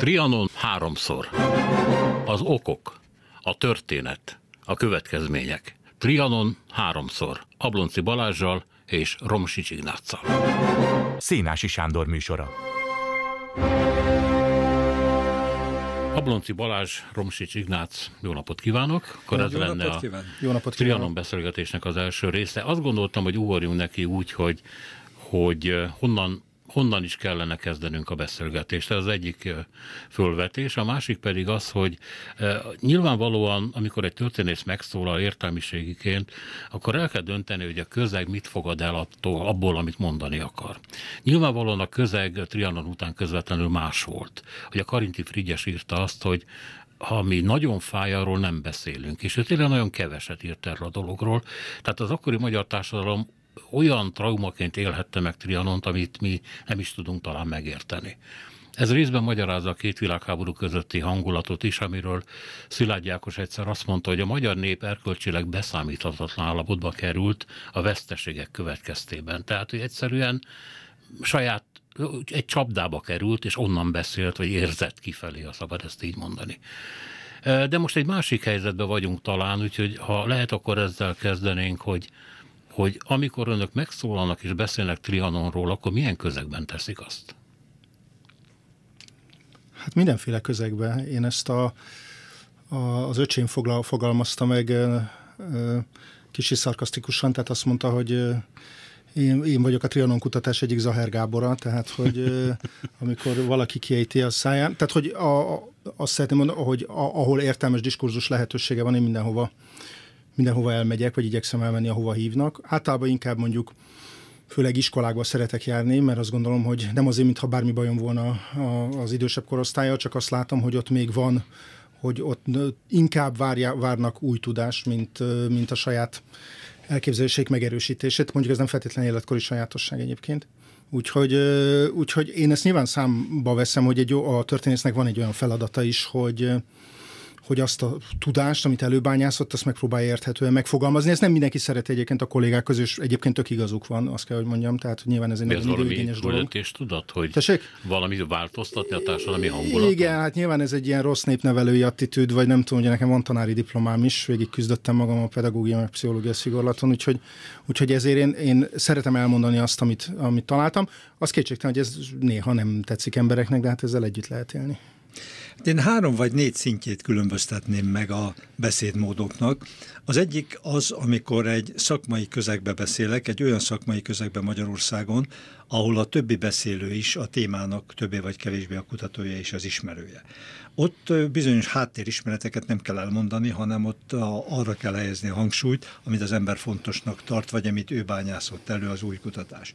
Trianon háromszor. Az okok, a történet, a következmények. Trianon háromszor. Ablonci Balázsjal és Romsics Ignáccal. Szénási Sándor műsora. Ablonci Balázs, Romsics Ignác, jó napot kívánok! Akkor ez jó lenne napot kíván. a jó napot kívánok. Trianon beszélgetésnek az első része. Azt gondoltam, hogy ugorjunk neki úgy, hogy, hogy eh, honnan honnan is kellene kezdenünk a beszélgetést. Ez az egyik fölvetés. A másik pedig az, hogy nyilvánvalóan, amikor egy történész megszólal értelmiségiként, akkor el kell dönteni, hogy a közeg mit fogad el attól, abból, amit mondani akar. Nyilvánvalóan a közeg Trianon után közvetlenül más volt. Hogy a Karinti Frigyes írta azt, hogy ha mi nagyon fáj, arról nem beszélünk. És ő tényleg nagyon keveset írt erről a dologról. Tehát az akkori magyar társadalom olyan traumaként élhette meg Trianont, amit mi nem is tudunk talán megérteni. Ez részben magyarázza a két világháború közötti hangulatot is, amiről Szilágy Ákos egyszer azt mondta, hogy a magyar nép erkölcsileg beszámíthatatlan állapotba került a veszteségek következtében. Tehát, hogy egyszerűen saját egy csapdába került, és onnan beszélt, vagy érzett kifelé, ha szabad ezt így mondani. De most egy másik helyzetben vagyunk talán, úgyhogy ha lehet, akkor ezzel kezdenénk, hogy hogy amikor önök megszólalnak és beszélnek Trianonról, akkor milyen közegben teszik azt? Hát mindenféle közegben. Én ezt a, a, az öcsém foglal, fogalmazta meg kicsi szarkasztikusan, tehát azt mondta, hogy én, én vagyok a Trianon kutatás egyik Zaher Gábora, tehát hogy amikor valaki kiejti a száján, tehát hogy a, a, azt szeretném mondani, hogy a, ahol értelmes diskurzus lehetősége van, én mindenhova mindenhova elmegyek, vagy igyekszem elmenni, ahova hívnak. Általában inkább mondjuk főleg iskolákba szeretek járni, mert azt gondolom, hogy nem azért, mintha bármi bajom volna az idősebb korosztálya, csak azt látom, hogy ott még van, hogy ott inkább várja, várnak új tudást, mint, mint a saját elképzeléseik megerősítését. Mondjuk ez nem feltétlenül életkori sajátosság egyébként. Úgyhogy, úgyhogy én ezt nyilván számba veszem, hogy egy, a történésznek van egy olyan feladata is, hogy, hogy azt a tudást, amit előbányászott, azt megpróbálja érthetően megfogalmazni. Ez nem mindenki szeret egyébként a kollégák közül, és egyébként tök igazuk van, azt kell, hogy mondjam. Tehát hogy nyilván ez egy nagyon igényes dolog. és tudod, hogy Tessék? valamit változtatni a társadalmi hangulaton? Igen, hát nyilván ez egy ilyen rossz népnevelői attitűd, vagy nem tudom, ugye nekem van tanári diplomám is, végig küzdöttem magam a pedagógia meg pszichológia szigorlaton, úgyhogy, úgyhogy ezért én, én szeretem elmondani azt, amit, amit találtam. Az kétségtelen, hogy ez néha nem tetszik embereknek, de hát ezzel együtt lehet élni. Én három vagy négy szintjét különböztetném meg a beszédmódoknak. Az egyik az, amikor egy szakmai közegbe beszélek, egy olyan szakmai közegbe Magyarországon, ahol a többi beszélő is a témának többé vagy kevésbé a kutatója és az ismerője. Ott bizonyos háttérismereteket nem kell elmondani, hanem ott arra kell helyezni a hangsúlyt, amit az ember fontosnak tart, vagy amit ő bányászott elő az új kutatás.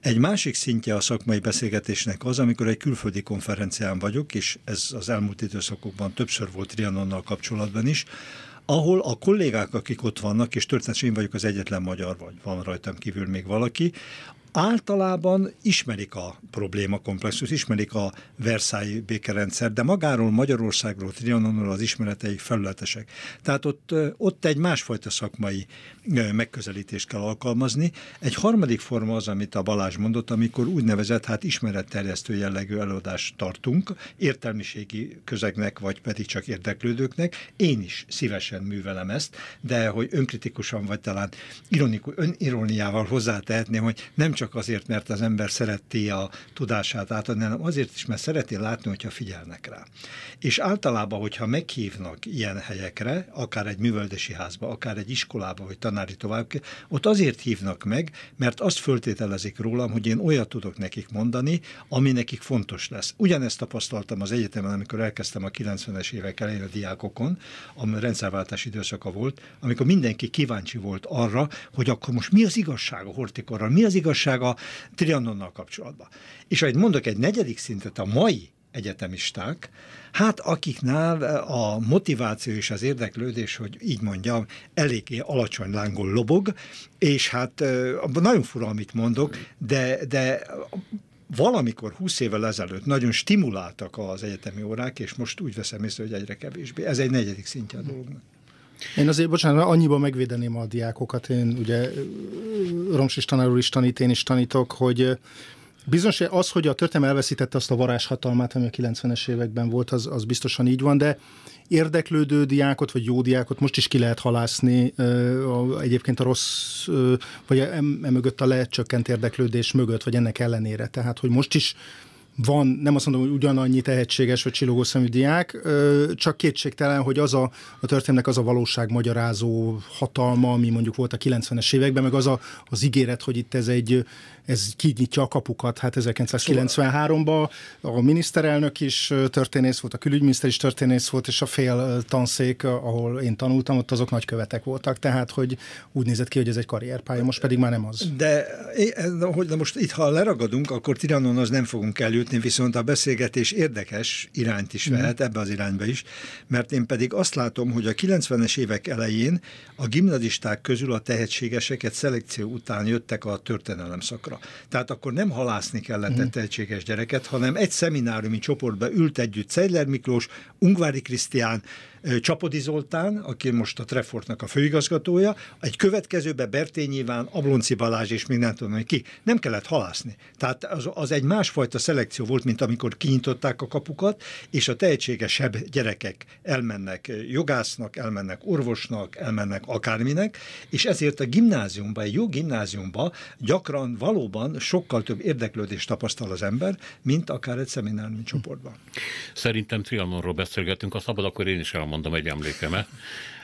Egy másik szintje a szakmai beszélgetésnek az, amikor egy külföldi konferencián vagyok, és ez az elmúlt időszakokban többször volt Rianonnal kapcsolatban is, ahol a kollégák, akik ott vannak, és történetesen én vagyok az egyetlen magyar, vagy van rajtam kívül még valaki, általában ismerik a probléma komplexus, ismerik a Versailles békerendszer, de magáról Magyarországról, Trianonról az ismereteik felületesek. Tehát ott, ott egy másfajta szakmai megközelítést kell alkalmazni. Egy harmadik forma az, amit a Balázs mondott, amikor úgynevezett hát ismeretterjesztő jellegű előadást tartunk, értelmiségi közegnek, vagy pedig csak érdeklődőknek. Én is szívesen művelem ezt, de hogy önkritikusan vagy talán ironikus, öniróniával hozzátehetném, hogy nem csak csak azért, mert az ember szereti a tudását átadni, hanem azért is, mert szereti látni, hogyha figyelnek rá. És általában, hogyha meghívnak ilyen helyekre, akár egy művöldesi házba, akár egy iskolába, vagy tanári tovább, ott azért hívnak meg, mert azt föltételezik rólam, hogy én olyat tudok nekik mondani, ami nekik fontos lesz. Ugyanezt tapasztaltam az egyetemen, amikor elkezdtem a 90-es évek elején a diákokon, ami rendszerváltás időszaka volt, amikor mindenki kíváncsi volt arra, hogy akkor most mi az igazság a hortikorral, mi az igazság meg a trianonnal kapcsolatban. És ahogy mondok, egy negyedik szintet a mai egyetemisták, hát akiknál a motiváció és az érdeklődés, hogy így mondjam, eléggé alacsony lángon lobog, és hát nagyon fura, amit mondok, de, de valamikor 20 évvel ezelőtt nagyon stimuláltak az egyetemi órák, és most úgy veszem észre, hogy egyre kevésbé. Ez egy negyedik szintje a dolognak. Én azért, bocsánat, annyiban megvédeném a diákokat. Én ugye Romsis tanárul is tanít, én is tanítok, hogy Bizonyos e- az, hogy a történelem elveszítette azt a varázshatalmát, ami a 90-es években volt, az, az biztosan így van, de érdeklődő diákot, vagy jó diákot most is ki lehet halászni. Egyébként a rossz, vagy emögött e-, e a lecsökkent érdeklődés mögött, vagy ennek ellenére. Tehát, hogy most is van, nem azt mondom, hogy ugyanannyi tehetséges vagy csillogó szemű diák, csak kétségtelen, hogy az a, a történetnek az a valóság magyarázó hatalma, ami mondjuk volt a 90-es években, meg az a, az ígéret, hogy itt ez egy, ez kinyitja a kapukat. Hát 1993-ban a miniszterelnök is történész volt, a külügyminiszter is történész volt, és a fél tanszék, ahol én tanultam, ott azok nagykövetek voltak, tehát hogy úgy nézett ki, hogy ez egy karrierpálya, most pedig már nem az. De, de, de most itt, ha leragadunk, akkor Tiranon az nem fogunk elő jutni, viszont a beszélgetés érdekes irányt is mhm. vehet, mm. ebbe az irányba is, mert én pedig azt látom, hogy a 90-es évek elején a gimnazisták közül a tehetségeseket szelekció után jöttek a történelem szakra. Tehát akkor nem halászni kellett a mhm. tehetséges gyereket, hanem egy szemináriumi csoportba ült együtt Szeller Miklós, Ungvári Krisztián, Csapodi Zoltán, aki most a Trefortnak a főigazgatója, egy következőbe Bertény Iván, Ablonci Balázs és még nem tudom, hogy ki. Nem kellett halászni. Tehát az, az egy másfajta szelekció volt, mint amikor kinyitották a kapukat, és a tehetségesebb gyerekek elmennek jogásznak, elmennek orvosnak, elmennek akárminek, és ezért a gimnáziumban, egy jó gimnáziumban gyakran valóban sokkal több érdeklődést tapasztal az ember, mint akár egy szemináriumi csoportban. Szerintem Trianonról beszélgetünk, a szabad, akkor én is elmondom egy emlékemet.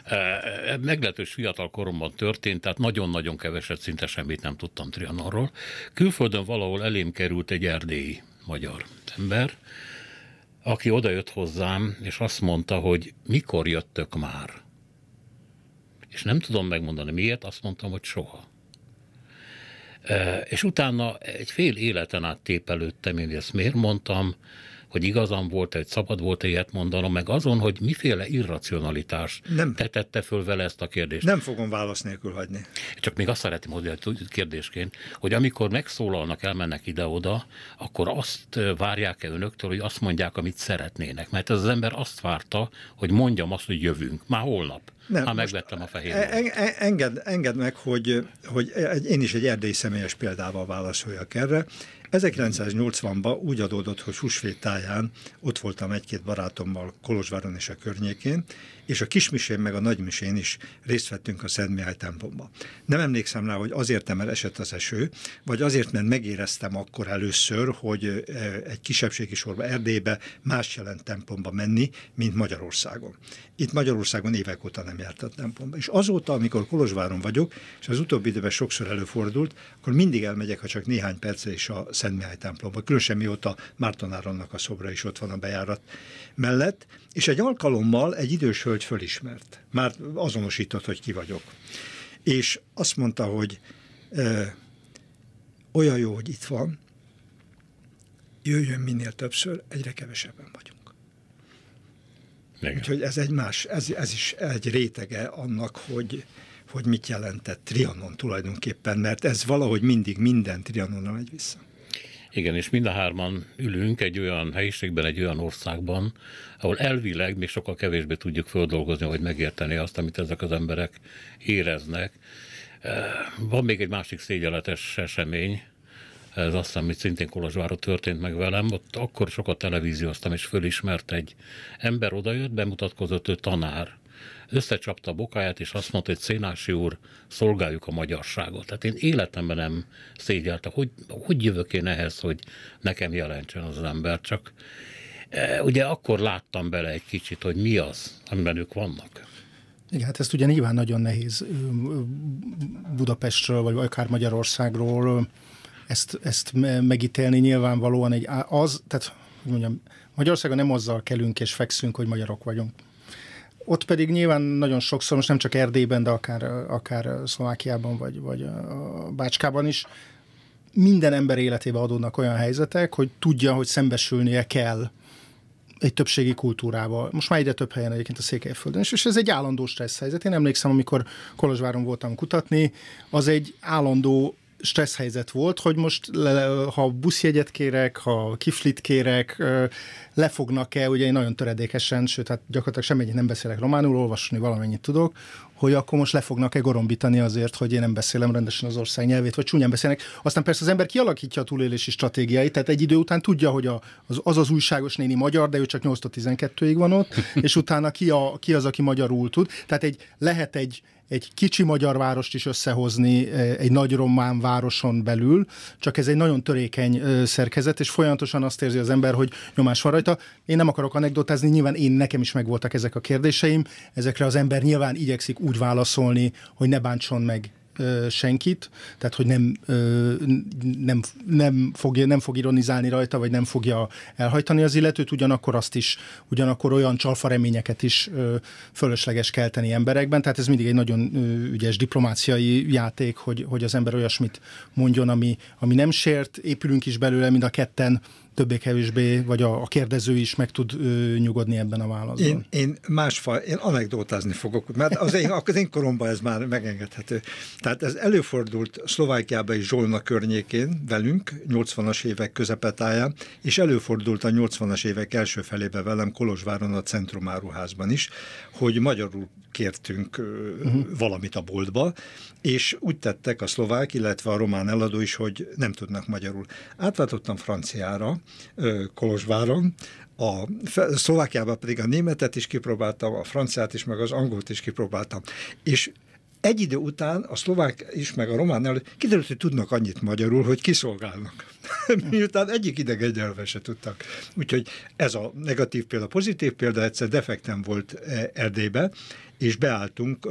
E, e, meglehetős fiatal koromban történt, tehát nagyon-nagyon keveset, szinte semmit nem tudtam Trianonról. Külföldön valahol elém került egy erdélyi magyar ember, aki odajött hozzám, és azt mondta, hogy mikor jöttök már? és nem tudom megmondani miért, azt mondtam, hogy soha. És utána egy fél életen át tépelődtem, én ezt miért mondtam, hogy igazam volt, egy szabad volt ilyet mondanom, meg azon, hogy miféle irracionalitás nem. tetette föl vele ezt a kérdést. Nem fogom válasz nélkül hagyni. Csak még azt szeretném hozni kérdésként, hogy amikor megszólalnak, elmennek ide-oda, akkor azt várják-e önöktől, hogy azt mondják, amit szeretnének? Mert ez az ember azt várta, hogy mondjam azt, hogy jövünk, már holnap. Nem, Már megvettem a fehér. E- en, en, enged, enged meg, hogy, hogy én is egy erdély személyes példával válaszoljak erre. 1980-ban úgy adódott, hogy táján, ott voltam egy-két barátommal Kolozsváron és a környékén, és a kismisén meg a nagymisén is részt vettünk a Szent Mihály templomba. Nem emlékszem rá, hogy azért, mert esett az eső, vagy azért, mert megéreztem akkor először, hogy e, egy kisebbségi sorba Erdélybe más jelent templomba menni, mint Magyarországon. Itt Magyarországon évek óta nem járt a templomba. És azóta, amikor Kolozsváron vagyok, és az utóbbi időben sokszor előfordult, akkor mindig elmegyek, ha csak néhány perce is a Szent Mihály templomba. Különösen mióta Márton Áronnak a szobra is ott van a bejárat mellett. És egy alkalommal egy idős hölgy hogy fölismert. Már azonosított, hogy ki vagyok. És azt mondta, hogy ö, olyan jó, hogy itt van, jöjjön minél többször, egyre kevesebben vagyunk. Igen. Úgyhogy ez egy más, ez, ez is egy rétege annak, hogy, hogy mit jelentett Trianon tulajdonképpen, mert ez valahogy mindig minden Trianonra megy vissza. Igen, és mind a hárman ülünk egy olyan helyiségben, egy olyan országban, ahol elvileg még sokkal kevésbé tudjuk földolgozni, vagy megérteni azt, amit ezek az emberek éreznek. Eh, van még egy másik szégyenletes esemény, ez azt hiszem, hogy szintén Kolozsváron történt meg velem, ott akkor sokat televízióztam, és fölismert egy ember odajött, bemutatkozott, ő tanár összecsapta a bokáját, és azt mondta, hogy Szénási úr, szolgáljuk a magyarságot. Tehát én életemben nem szégyeltem, hogy, hogy jövök én ehhez, hogy nekem jelentsen az ember, csak e, ugye akkor láttam bele egy kicsit, hogy mi az, amiben ők vannak. Igen, hát ezt ugye nyilván nagyon nehéz Budapestről, vagy akár Magyarországról ezt, ezt megítélni nyilvánvalóan egy az, tehát mondjam, Magyarországon nem azzal kelünk és fekszünk, hogy magyarok vagyunk. Ott pedig nyilván nagyon sokszor, most nem csak Erdélyben, de akár, akár Szlovákiában vagy, vagy a Bácskában is, minden ember életébe adódnak olyan helyzetek, hogy tudja, hogy szembesülnie kell egy többségi kultúrával. Most már egyre több helyen egyébként a Székelyföldön és ez egy állandó stressz helyzet. Én emlékszem, amikor Kolozsváron voltam kutatni, az egy állandó stressz helyzet volt, hogy most le, ha buszjegyet kérek, ha kiflit kérek, lefognak-e, ugye én nagyon töredékesen, sőt, hát gyakorlatilag semmennyit nem beszélek románul, olvasni valamennyit tudok, hogy akkor most lefognak e gorombítani azért, hogy én nem beszélem rendesen az ország nyelvét, vagy csúnyán beszélnek. Aztán persze az ember kialakítja a túlélési stratégiáit, tehát egy idő után tudja, hogy az az, az újságos néni magyar, de ő csak 8-12-ig van ott, és utána ki, a, ki az, aki magyarul tud. Tehát egy, lehet egy, egy kicsi magyar várost is összehozni eh, egy nagy román városon belül, csak ez egy nagyon törékeny eh, szerkezet, és folyamatosan azt érzi az ember, hogy nyomás van rajta. Én nem akarok anekdotázni, nyilván én nekem is megvoltak ezek a kérdéseim, ezekre az ember nyilván igyekszik úgy válaszolni, hogy ne bántson meg senkit, tehát hogy nem, nem, nem, fogja, nem fog ironizálni rajta, vagy nem fogja elhajtani az illetőt, ugyanakkor azt is, ugyanakkor olyan csalfareményeket is fölösleges kelteni emberekben, tehát ez mindig egy nagyon ügyes diplomáciai játék, hogy, hogy az ember olyasmit mondjon, ami, ami nem sért, épülünk is belőle, mind a ketten többé-kevésbé, vagy a, a kérdező is meg tud ö, nyugodni ebben a válaszban. Én, én másfaj, én anekdotázni fogok, mert az én, az én koromban ez már megengedhető. Tehát ez előfordult Szlovákiában és Zsolna környékén velünk, 80-as évek közepetáján, és előfordult a 80-as évek első felébe velem Kolozsváron a Centrum áruházban is, hogy magyarul kértünk uh-huh. valamit a boltba, és úgy tettek a szlovák, illetve a román eladó is, hogy nem tudnak magyarul. Átváltottam franciára, Kolozsváron, a Szlovákiában pedig a németet is kipróbáltam, a franciát is, meg az angolt is kipróbáltam. És egy idő után a szlovák is, meg a román előtt kiderült, hogy tudnak annyit magyarul, hogy kiszolgálnak. Miután egyik idegen nyelven se tudtak. Úgyhogy ez a negatív példa, pozitív példa, egyszer defektem volt e, Erdélybe, és beálltunk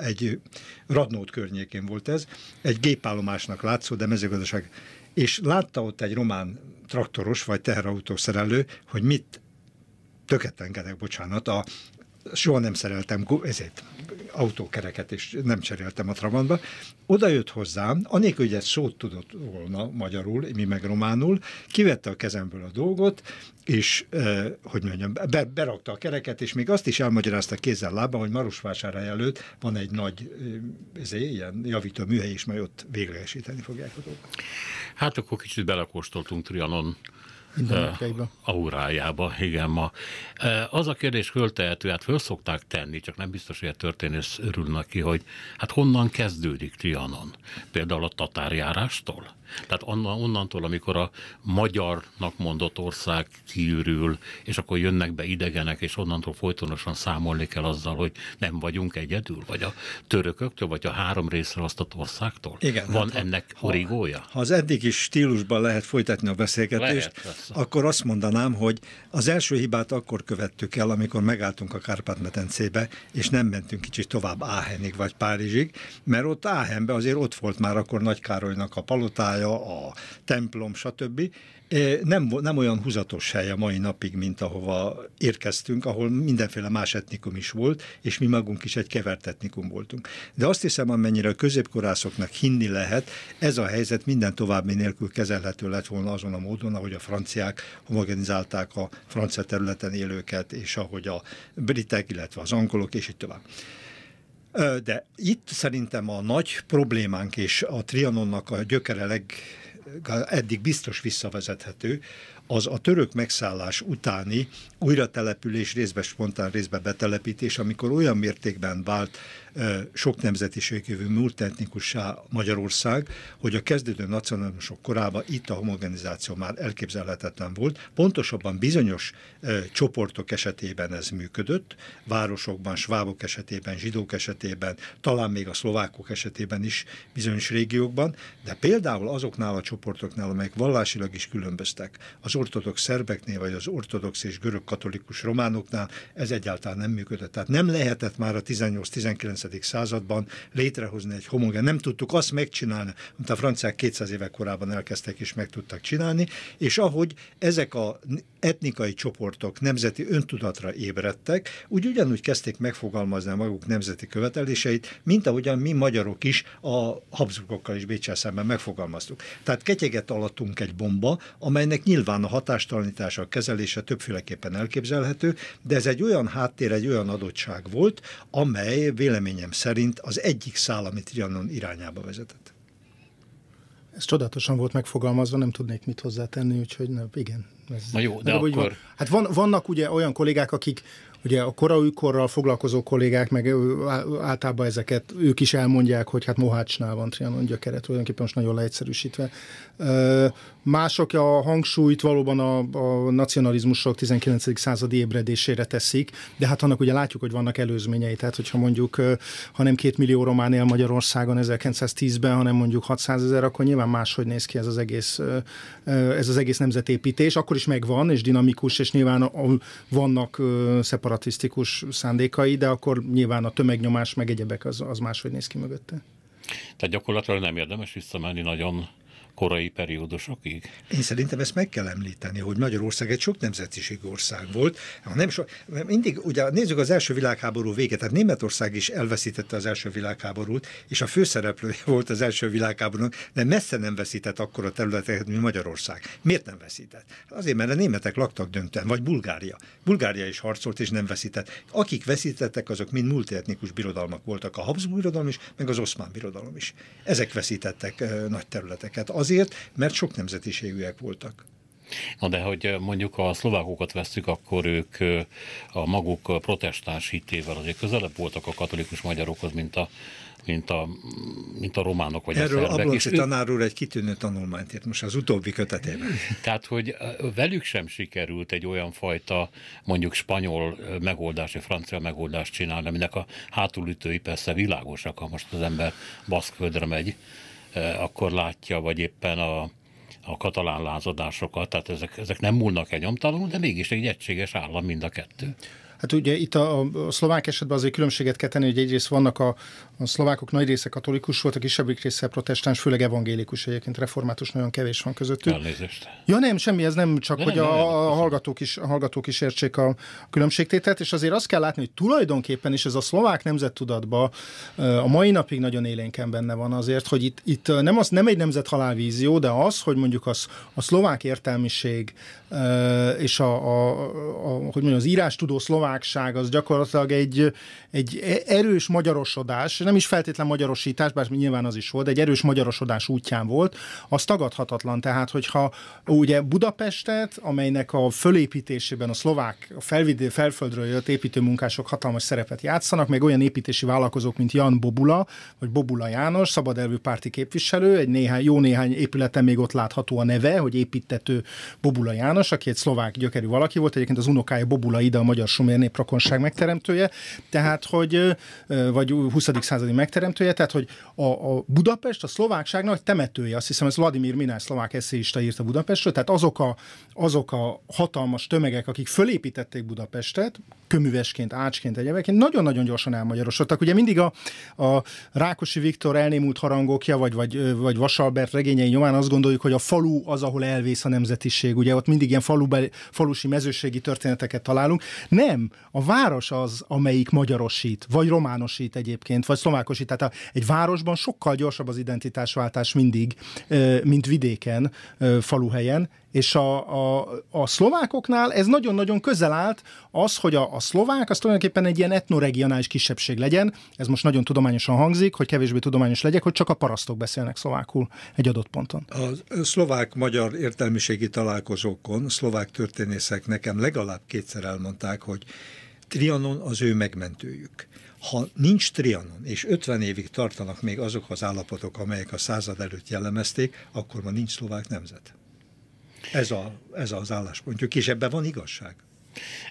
egy Radnót környékén volt ez, egy gépállomásnak látszó, de mezőgazdaság, és látta ott egy román traktoros vagy teherautószerelő, hogy mit töket engedek, bocsánat, a, soha nem szereltem ezért autókereket, és nem cseréltem a Trabantba. Oda jött hozzám, anélkül, hogy egy szót tudott volna magyarul, mi meg románul, kivette a kezemből a dolgot, és, eh, hogy mondjam, be, berakta a kereket, és még azt is elmagyarázta kézzel lába, hogy Marosvásárhely előtt van egy nagy ezért, eh, ilyen javító műhely, és majd ott véglegesíteni fogják a dolgot. Hát akkor kicsit belekóstoltunk Trianon Mindenkeibe. Eh, aurájába, igen, ma. Eh, az a kérdés föltehető, hát föl szokták tenni, csak nem biztos, hogy a történész örülnek ki, hogy hát honnan kezdődik Trianon? Például a tatárjárástól? Tehát onnantól, amikor a magyarnak mondott ország kiürül, és akkor jönnek be idegenek, és onnantól folytonosan számolni kell azzal, hogy nem vagyunk egyedül, vagy a törököktől, vagy a három részre a országtól. Igen, Van hát, ennek ha, origója? Ha az is stílusban lehet folytatni a beszélgetést, lehet, akkor azt mondanám, hogy az első hibát akkor követtük el, amikor megálltunk a Kárpát-medencébe, és nem mentünk kicsit tovább Áhenig vagy Párizsig, mert ott Áhenbe azért ott volt már akkor Nagy Károlynak a palotája, iskolája, a templom, stb. Nem, nem olyan húzatos hely a mai napig, mint ahova érkeztünk, ahol mindenféle más etnikum is volt, és mi magunk is egy kevert etnikum voltunk. De azt hiszem, amennyire a középkorászoknak hinni lehet, ez a helyzet minden további nélkül kezelhető lett volna azon a módon, ahogy a franciák homogenizálták a francia területen élőket, és ahogy a britek, illetve az angolok, és így tovább. De itt szerintem a nagy problémánk és a Trianonnak a gyökere leg eddig biztos visszavezethető, az a török megszállás utáni újratelepülés, részben spontán, részben betelepítés, amikor olyan mértékben vált sok nemzetiségű multietnikussá Magyarország, hogy a kezdődő nacionalizmusok korában itt a homogenizáció már elképzelhetetlen volt. Pontosabban bizonyos csoportok esetében ez működött, városokban, svábok esetében, zsidók esetében, talán még a szlovákok esetében is bizonyos régiókban, de például azoknál a csoportoknál, amelyek vallásilag is különböztek, az az ortodox szerbeknél, vagy az ortodox és görög katolikus románoknál ez egyáltalán nem működött. Tehát nem lehetett már a 18-19. században létrehozni egy homogén. Nem tudtuk azt megcsinálni, amit a franciák 200 évek korában elkezdtek és meg tudtak csinálni, és ahogy ezek a etnikai csoportok nemzeti öntudatra ébredtek, úgy ugyanúgy kezdték megfogalmazni a maguk nemzeti követeléseit, mint ahogyan mi magyarok is a Habsburgokkal és Bécsel szemben megfogalmaztuk. Tehát ketyeget alattunk egy bomba, amelynek nyilván a hatástalanítása, a kezelése többféleképpen elképzelhető, de ez egy olyan háttér, egy olyan adottság volt, amely véleményem szerint az egyik szál, amit Rianon irányába vezetett. Ez csodálatosan volt megfogalmazva, nem tudnék mit hozzátenni, úgyhogy na, igen. Ez, Na jó, de akkor... Van. Hát van, vannak ugye olyan kollégák, akik ugye a korai korral foglalkozó kollégák, meg általában ezeket ők is elmondják, hogy hát Mohácsnál van Trianon gyökere, tulajdonképpen most nagyon leegyszerűsítve. Mások a hangsúlyt valóban a, a nacionalizmusok 19. századi ébredésére teszik, de hát annak ugye látjuk, hogy vannak előzményei, tehát hogyha mondjuk, ha nem két millió román él Magyarországon 1910-ben, hanem mondjuk 600 ezer, akkor nyilván máshogy néz ki ez az egész, ez az egész nemzetépítés. Akkor is megvan, és dinamikus, és nyilván vannak szeparatisztikus szándékai, de akkor nyilván a tömegnyomás meg egyebek az, az máshogy néz ki mögötte. Tehát gyakorlatilag nem érdemes visszamenni nagyon korai periódusokig? Én szerintem ezt meg kell említeni, hogy Magyarország egy sok nemzetiség ország volt. Ha nem so, mindig, ugye nézzük az első világháború véget, tehát Németország is elveszítette az első világháborút, és a főszereplője volt az első világháborúnak, de messze nem veszített akkor a területeket, mint Magyarország. Miért nem veszített? Azért, mert a németek laktak döntően, vagy Bulgária. Bulgária is harcolt, és nem veszített. Akik veszítettek, azok mind multietnikus birodalmak voltak. A Habsburg birodalom is, meg az oszmán birodalom is. Ezek veszítettek nagy területeket. Az azért, mert sok nemzetiségűek voltak. Na de, hogy eh, mondjuk a szlovákokat veszük, akkor ők eh, a maguk eh, protestáns hitével azért közelebb voltak a katolikus magyarokhoz, mint a mint a, mint a románok vagy Erről a szerbek. Ablonci tanár úr egy kitűnő tanulmányt írt most az utóbbi kötetében. Tehát, hogy velük sem sikerült egy olyan fajta mondjuk spanyol megoldást, vagy francia megoldást csinálni, aminek a hátulütői persze világosak, ha most az ember baszkföldre megy, akkor látja, vagy éppen a, a katalán lázadásokat, tehát ezek, ezek nem múlnak egy nyomtalanul, de mégis egy egységes állam mind a kettő. Hát ugye itt a, a szlovák esetben azért különbséget kell tenni, hogy egyrészt vannak a, a szlovákok nagy része katolikus volt, a kisebbik része protestáns, főleg evangélikus egyébként, református nagyon kevés van közöttük. Elnézést. Ja nem, semmi, ez nem csak, nem, hogy nem, a, nem, nem, hallgatók is, a hallgatók is értsék a különbségtételt, és azért azt kell látni, hogy tulajdonképpen is ez a szlovák nemzettudatban a mai napig nagyon élénken benne van azért, hogy itt, itt nem, az, nem egy nemzet halálvízió, de az, hogy mondjuk az, a szlovák értelmiség és a, a, a, hogy mondjam, az írás tudó szlovákság az gyakorlatilag egy, egy e-, erős magyarosodás, nem is feltétlen magyarosítás, bár nyilván az is volt, egy erős magyarosodás útján volt, az tagadhatatlan. Tehát, hogyha ugye Budapestet, amelynek a fölépítésében a szlovák a felvidé, felföldről jött építőmunkások hatalmas szerepet játszanak, meg olyan építési vállalkozók, mint Jan Bobula, vagy Bobula János, szabad elvű párti képviselő, egy néhány, jó néhány épületen még ott látható a neve, hogy építető Bobula János, aki egy szlovák gyökerű valaki volt, egyébként az unokája Bobula Ida, a Magyar Sumér Néprakonság megteremtője, tehát, hogy vagy 20 századi megteremtője, tehát hogy a, a Budapest a szlovákság nagy temetője, azt hiszem ez Vladimir Minás szlovák eszéista írt a Budapestről, tehát azok a, azok a hatalmas tömegek, akik fölépítették Budapestet, köművesként, ácsként, egyébként nagyon-nagyon gyorsan elmagyarosodtak. Ugye mindig a, a Rákosi Viktor elnémult harangokja, vagy, vagy, vagy Vasalbert regényei nyomán azt gondoljuk, hogy a falu az, ahol elvész a nemzetiség. Ugye ott mindig ilyen falubeli, falusi mezőségi történeteket találunk. Nem, a város az, amelyik magyarosít, vagy románosít egyébként, vagy szomákosi, tehát a, egy városban sokkal gyorsabb az identitásváltás mindig, mint vidéken, faluhelyen, és a, a, a szlovákoknál ez nagyon-nagyon közel állt az, hogy a, a szlovák az tulajdonképpen egy ilyen etnoregionális kisebbség legyen, ez most nagyon tudományosan hangzik, hogy kevésbé tudományos legyek, hogy csak a parasztok beszélnek szlovákul egy adott ponton. A szlovák-magyar értelmiségi találkozókon szlovák történészek nekem legalább kétszer elmondták, hogy Trianon az ő megmentőjük ha nincs trianon, és 50 évig tartanak még azok az állapotok, amelyek a század előtt jellemezték, akkor ma nincs szlovák nemzet. Ez, a, ez az álláspontjuk, és ebben van igazság.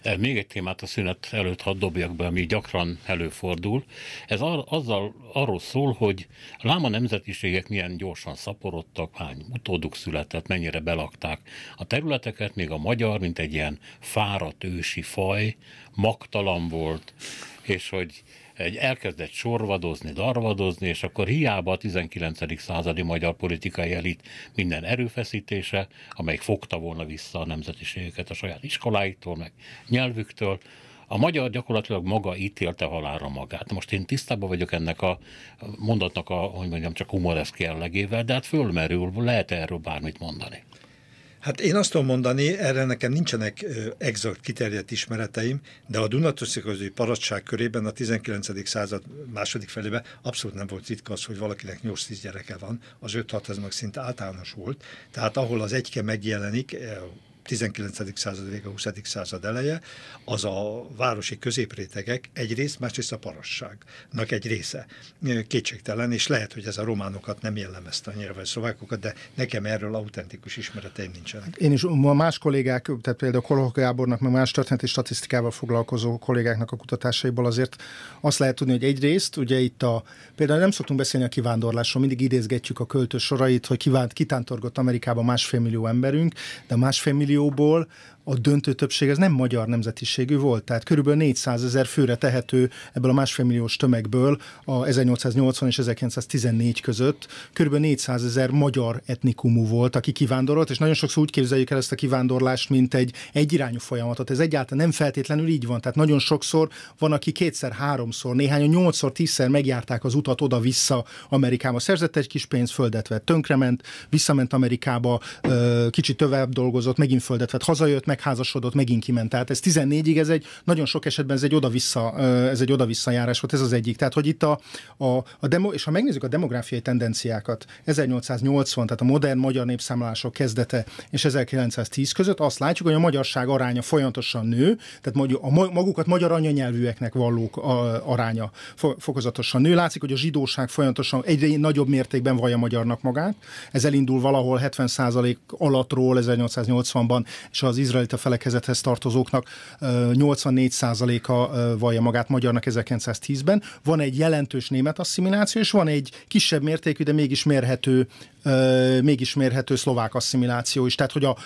E, még egy témát a szünet előtt hadd dobjak be, ami gyakran előfordul. Ez ar- azzal arról szól, hogy láma nemzetiségek milyen gyorsan szaporodtak, hány utóduk született, mennyire belakták a területeket, még a magyar, mint egy ilyen fáradt ősi faj, magtalan volt, és hogy egy elkezdett sorvadozni, darvadozni, és akkor hiába a 19. századi magyar politikai elit minden erőfeszítése, amelyik fogta volna vissza a nemzetiségeket a saját iskoláitól, meg nyelvüktől, a magyar gyakorlatilag maga ítélte halára magát. Most én tisztában vagyok ennek a mondatnak a, hogy mondjam, csak humoreszk jellegével, de hát fölmerül, lehet -e erről bármit mondani? Hát én azt tudom mondani, erre nekem nincsenek exakt kiterjedt ismereteim, de a Dunatoszikozói paradság körében a 19. század második felében abszolút nem volt ritka az, hogy valakinek 8-10 gyereke van, az 5-6 az meg szinte általános volt. Tehát ahol az egyke megjelenik, e, 19. század vége, 20. század eleje, az a városi középrétegek egyrészt, másrészt a parasságnak egy része. Kétségtelen, és lehet, hogy ez a románokat nem jellemezte annyira, vagy szlovákokat, de nekem erről autentikus ismereteim nincsenek. Én is a más kollégák, tehát például Kolok Gábornak, meg más történeti statisztikával foglalkozó kollégáknak a kutatásaiból azért azt lehet tudni, hogy egyrészt, ugye itt a, például nem szoktunk beszélni a kivándorlásról, mindig idézgetjük a költő sorait, hogy kivánt, kitántorgott Amerikába másfél millió emberünk, de másfél millió criou o BOR a döntő többség ez nem magyar nemzetiségű volt, tehát körülbelül 400 ezer főre tehető ebből a másfél milliós tömegből a 1880 és 1914 között körülbelül 400 ezer magyar etnikumú volt, aki kivándorolt, és nagyon sokszor úgy képzeljük el ezt a kivándorlást, mint egy egyirányú folyamatot. Ez egyáltalán nem feltétlenül így van, tehát nagyon sokszor van, aki kétszer, háromszor, néhányan nyolcszor, tízszer megjárták az utat oda-vissza Amerikába. Szerzett egy kis pénzt, földet vett, tönkrement, visszament Amerikába, kicsit tovább dolgozott, megint földet vett, hazajött, megházasodott, megint kiment. Tehát ez 14-ig, ez egy nagyon sok esetben ez egy oda-vissza, ez egy oda-vissza járás volt, ez az egyik. Tehát, hogy itt a, a, a demo, és ha megnézzük a demográfiai tendenciákat, 1880, tehát a modern magyar népszámlálások kezdete és 1910 között azt látjuk, hogy a magyarság aránya folyamatosan nő, tehát a magukat magyar anyanyelvűeknek vallók a, aránya fokozatosan nő. Látszik, hogy a zsidóság folyamatosan egyre nagyobb mértékben vallja magyarnak magát. Ez elindul valahol 70% alattról 1880-ban, és az izrael a felekezethez tartozóknak 84%-a vallja magát magyarnak 1910-ben. Van egy jelentős német asszimiláció, és van egy kisebb mértékű, de mégis mérhető mégis mérhető szlovák asszimiláció is. Tehát, hogy a,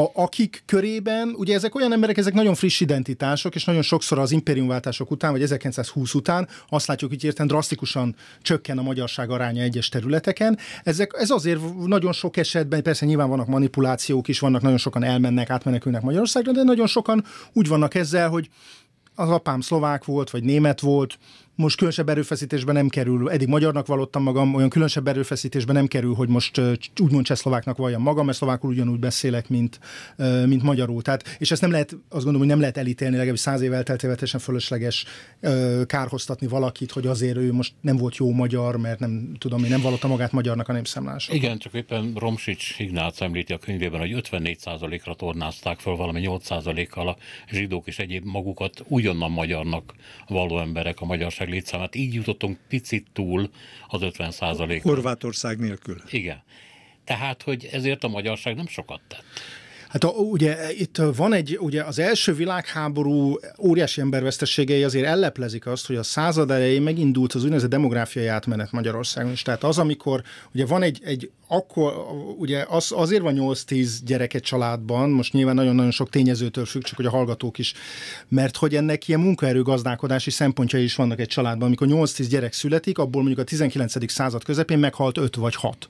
a, akik körében, ugye ezek olyan emberek, ezek nagyon friss identitások, és nagyon sokszor az impériumváltások után, vagy 1920 után azt látjuk, hogy érten drasztikusan csökken a magyarság aránya egyes területeken. Ezek, ez azért nagyon sok esetben, persze nyilván vannak manipulációk is, vannak nagyon sokan elmennek, átmenekülnek Magyarországra, de nagyon sokan úgy vannak ezzel, hogy az apám szlovák volt, vagy német volt, most különösebb erőfeszítésben nem kerül, eddig magyarnak vallottam magam, olyan különösebb erőfeszítésben nem kerül, hogy most úgymond cseszlováknak valljam magam, mert szlovákul ugyanúgy beszélek, mint, mint magyarul. Tehát, és ezt nem lehet, azt gondolom, hogy nem lehet elítélni, legalábbis száz év elteltével teljesen fölösleges kárhoztatni valakit, hogy azért ő most nem volt jó magyar, mert nem tudom, én nem vallotta magát magyarnak a népszámláson. Igen, csak éppen Romsics Ignác említi a könyvében, hogy 54%-ra tornázták fel valami 8%-kal a zsidók és egyéb magukat ugyanannak magyarnak való emberek a magyarság létszámát. Így jutottunk picit túl az 50 százalék. Horvátország nélkül. Igen. Tehát, hogy ezért a magyarság nem sokat tett. Hát a, ugye itt van egy, ugye az első világháború óriási embervesztességei azért elleplezik azt, hogy a század elején megindult az úgynevezett demográfiai átmenet Magyarországon is. Tehát az, amikor ugye van egy, egy akkor ugye az, azért van 8-10 gyereke családban, most nyilván nagyon-nagyon sok tényezőtől függ, csak hogy a hallgatók is, mert hogy ennek ilyen munkaerő gazdálkodási szempontjai is vannak egy családban. Amikor 8-10 gyerek születik, abból mondjuk a 19. század közepén meghalt 5 vagy 6.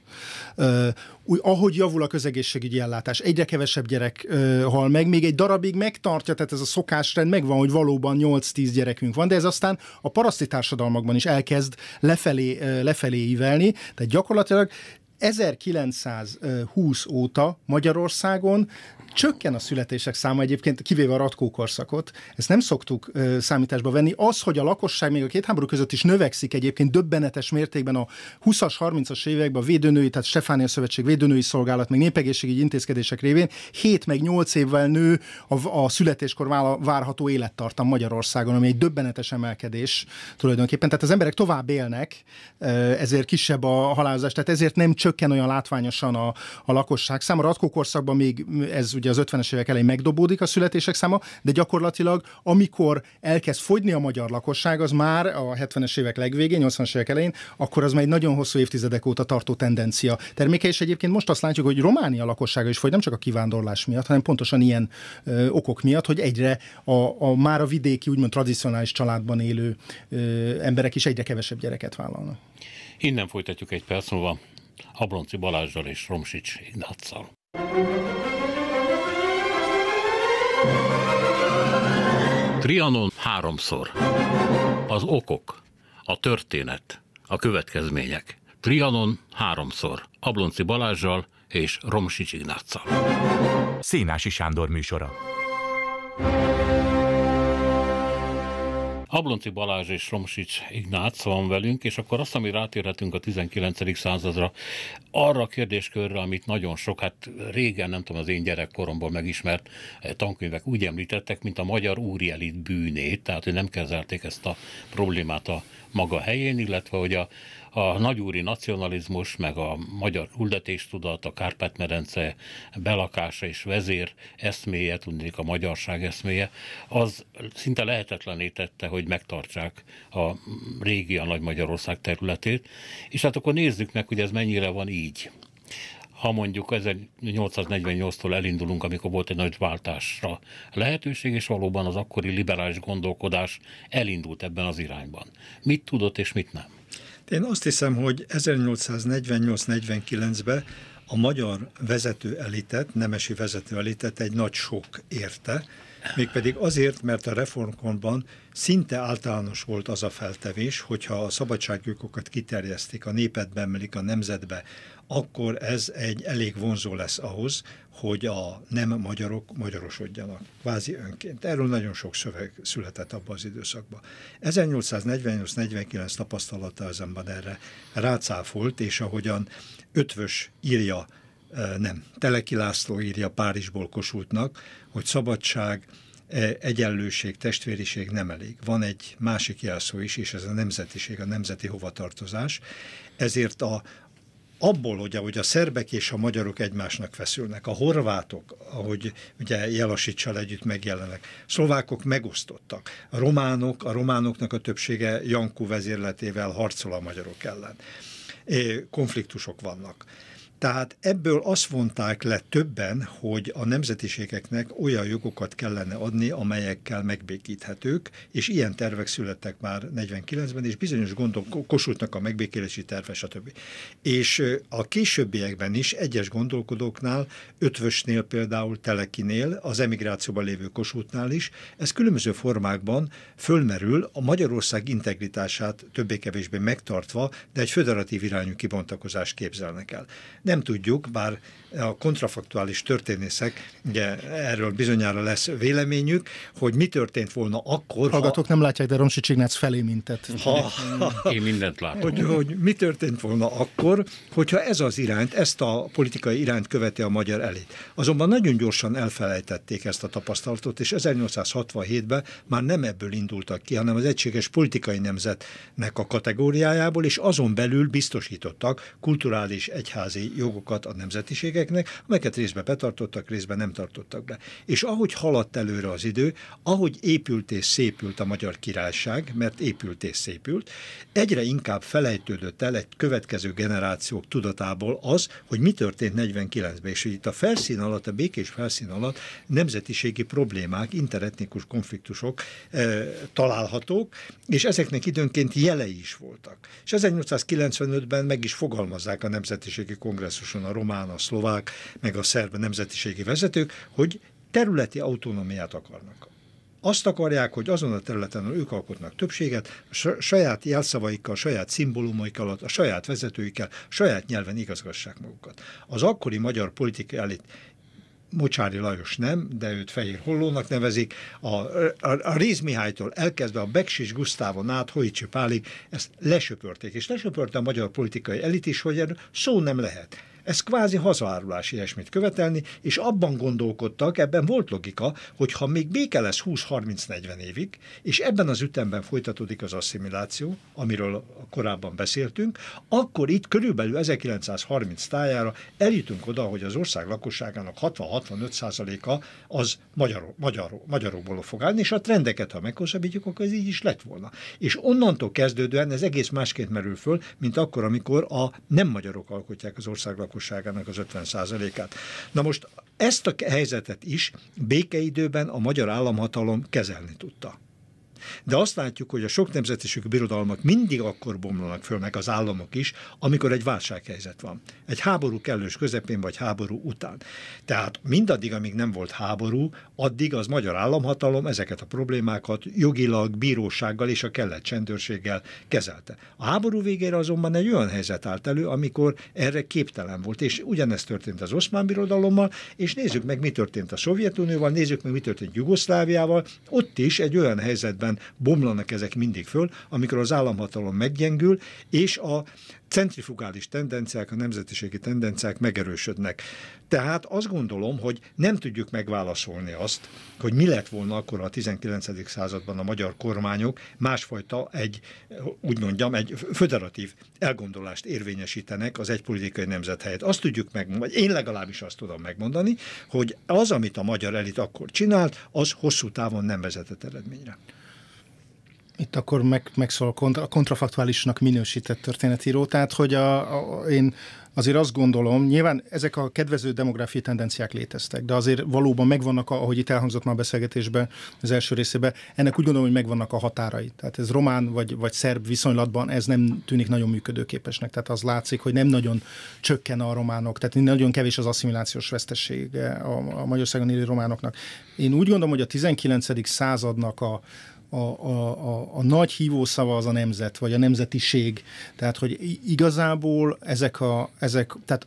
Uh, úgy, ahogy javul a közegészségügyi ellátás, egyre kevesebb gyerek uh, hal meg, még egy darabig megtartja, tehát ez a szokásrend megvan, hogy valóban 8-10 gyerekünk van, de ez aztán a paraszti társadalmakban is elkezd lefelé, uh, lefelé ívelni, tehát gyakorlatilag 1920 óta Magyarországon Csökken a születések száma egyébként, kivéve a ratkó korszakot. Ezt nem szoktuk ö, számításba venni. Az, hogy a lakosság még a két háború között is növekszik egyébként döbbenetes mértékben a 20-as, 30-as években a védőnői, tehát Stefánia Szövetség védőnői szolgálat, meg népegészségügyi intézkedések révén 7 meg 8 évvel nő a, a születéskor várható élettartam Magyarországon, ami egy döbbenetes emelkedés tulajdonképpen. Tehát az emberek tovább élnek, ezért kisebb a halálozás, tehát ezért nem csökken olyan látványosan a, a lakosság száma. A ratkó korszakban még ez ugye az 50-es évek elején megdobódik a születések száma, de gyakorlatilag amikor elkezd fogyni a magyar lakosság, az már a 70-es évek legvégén, 80-as évek elején, akkor az már egy nagyon hosszú évtizedek óta tartó tendencia. Terméke is egyébként most azt látjuk, hogy Románia lakossága is fogy, nem csak a kivándorlás miatt, hanem pontosan ilyen ö, okok miatt, hogy egyre a, a már a vidéki, úgymond tradicionális családban élő ö, emberek is egyre kevesebb gyereket vállalnak. Innen folytatjuk egy perc múlva Ablonci Balázsdal és Romsics Ignáccal. Trianon háromszor. Az okok, a történet, a következmények. Trianon háromszor. Ablonci Balázsjal és Romsics Ignáccal. Színási Sándor műsora. Ablonci Balázs és Romsics Ignác van velünk, és akkor azt, ami rátérhetünk a 19. századra, arra a kérdéskörre, amit nagyon sok, hát régen, nem tudom, az én gyerekkoromban megismert eh, tankönyvek úgy említettek, mint a magyar Úrielit bűnét, tehát hogy nem kezelték ezt a problémát a maga helyén, illetve hogy a a nagyúri nacionalizmus, meg a magyar küldetéstudat, a Kárpát-medence belakása és vezér eszméje, tudnék a magyarság eszméje, az szinte lehetetlenítette, hogy megtartsák a régi, a Nagy Magyarország területét. És hát akkor nézzük meg, hogy ez mennyire van így ha mondjuk 1848-tól elindulunk, amikor volt egy nagy váltásra lehetőség, és valóban az akkori liberális gondolkodás elindult ebben az irányban. Mit tudott és mit nem? Én azt hiszem, hogy 1848-49-ben a magyar vezető elitet, nemesi vezető elitet egy nagy sok érte, mégpedig azért, mert a reformkonban Szinte általános volt az a feltevés, hogyha a szabadságjogokat kiterjesztik, a népet bemelik a nemzetbe, akkor ez egy elég vonzó lesz ahhoz, hogy a nem magyarok magyarosodjanak, kvázi önként. Erről nagyon sok szöveg született abban az időszakban. 1848-49 tapasztalata azonban erre rácáfolt, és ahogyan ötvös írja, eh, nem, Teleki László írja Párizsból kosultnak, hogy szabadság, E, egyenlőség, testvériség nem elég. Van egy másik jelszó is, és ez a nemzetiség, a nemzeti hovatartozás. Ezért a, abból, hogy ahogy a szerbek és a magyarok egymásnak feszülnek, a horvátok, ahogy ugye jelasítsal együtt megjelenek, szlovákok megosztottak, a románok, a románoknak a többsége Jankó vezérletével harcol a magyarok ellen. E, konfliktusok vannak tehát ebből azt vonták le többen, hogy a nemzetiségeknek olyan jogokat kellene adni, amelyekkel megbékíthetők, és ilyen tervek születtek már 49-ben, és bizonyos gondok, kosultnak a megbékélési terve, stb. És a későbbiekben is egyes gondolkodóknál, Ötvösnél például, Telekinél, az emigrációban lévő kosultnál is, ez különböző formákban fölmerül a Magyarország integritását többé-kevésbé megtartva, de egy föderatív irányú kibontakozást képzelnek el. De nem tudjuk, bár a kontrafaktuális történészek, ugye erről bizonyára lesz véleményük, hogy mi történt volna akkor, Hallgatók ha... nem látják, de Romsi Csignác felé mintet. Ha... Én mindent látom. Hogy, hogy mi történt volna akkor, hogyha ez az irányt, ezt a politikai irányt követi a magyar elit. Azonban nagyon gyorsan elfelejtették ezt a tapasztalatot, és 1867-ben már nem ebből indultak ki, hanem az egységes politikai nemzetnek a kategóriájából, és azon belül biztosítottak kulturális egyházi jogokat a nemzetiségeknek, amelyeket részben betartottak, részben nem tartottak be. És ahogy haladt előre az idő, ahogy épült és szépült a magyar királyság, mert épült és szépült, egyre inkább felejtődött el egy következő generációk tudatából az, hogy mi történt 49-ben, és hogy itt a felszín alatt, a békés felszín alatt nemzetiségi problémák, interetnikus konfliktusok e, találhatók, és ezeknek időnként jelei is voltak. És 1895-ben meg is fogalmazzák a Nemzetiségi Kongresszus kongresszuson a román, a szlovák, meg a szerb nemzetiségi vezetők, hogy területi autonómiát akarnak. Azt akarják, hogy azon a területen ők alkotnak többséget, a saját jelszavaikkal, a saját szimbólumaikkal, a saját vezetőikkel, a saját nyelven igazgassák magukat. Az akkori magyar politikai elit Mocsári Lajos nem, de őt Fehér Hollónak nevezik, a, a, a Réz Mihálytól elkezdve a Beksis Gusztávon át Hoicsi Pálig, ezt lesöpörték, és lesöpörte a magyar politikai elit is, hogy erről szó nem lehet. Ez kvázi hazárulás ilyesmit követelni, és abban gondolkodtak, ebben volt logika, hogy ha még béke lesz 20-30-40 évig, és ebben az ütemben folytatódik az asszimiláció, amiről korábban beszéltünk, akkor itt körülbelül 1930 tájára eljutunk oda, hogy az ország lakosságának 60-65%-a az magyar, magyar, magyarokból fog állni, és a trendeket, ha meghosszabbítjuk, akkor ez így is lett volna. És onnantól kezdődően ez egész másként merül föl, mint akkor, amikor a nem magyarok alkotják az ország lakosságának az 50%-át. Na most ezt a helyzetet is békeidőben a magyar államhatalom kezelni tudta. De azt látjuk, hogy a sok nemzetiségű birodalmak mindig akkor bomlanak föl, meg az államok is, amikor egy válsághelyzet van. Egy háború kellős közepén, vagy háború után. Tehát mindaddig, amíg nem volt háború, addig az magyar államhatalom ezeket a problémákat jogilag, bírósággal és a kellett csendőrséggel kezelte. A háború végére azonban egy olyan helyzet állt elő, amikor erre képtelen volt, és ugyanezt történt az oszmán birodalommal, és nézzük meg, mi történt a Szovjetunióval, nézzük meg, mi történt Jugoszláviával, ott is egy olyan helyzetben után bomlanak ezek mindig föl, amikor az államhatalom meggyengül, és a centrifugális tendenciák, a nemzetiségi tendenciák megerősödnek. Tehát azt gondolom, hogy nem tudjuk megválaszolni azt, hogy mi lett volna akkor a 19. században a magyar kormányok másfajta egy, úgy mondjam, egy föderatív elgondolást érvényesítenek az egy politikai nemzet helyett. Azt tudjuk meg, vagy én legalábbis azt tudom megmondani, hogy az, amit a magyar elit akkor csinált, az hosszú távon nem vezetett eredményre itt akkor meg, megszól a kontra, kontrafaktuálisnak minősített történetíró, tehát hogy a, a, én azért azt gondolom, nyilván ezek a kedvező demográfiai tendenciák léteztek, de azért valóban megvannak, a, ahogy itt elhangzott már a beszélgetésben az első részében, ennek úgy gondolom, hogy megvannak a határai. Tehát ez román vagy, vagy szerb viszonylatban ez nem tűnik nagyon működőképesnek. Tehát az látszik, hogy nem nagyon csökken a románok, tehát nagyon kevés az asszimilációs vesztessége a, a Magyarországon élő románoknak. Én úgy gondolom, hogy a 19. századnak a a, a, a, a nagy hívószava az a nemzet, vagy a nemzetiség. Tehát, hogy igazából ezek a, ezek, tehát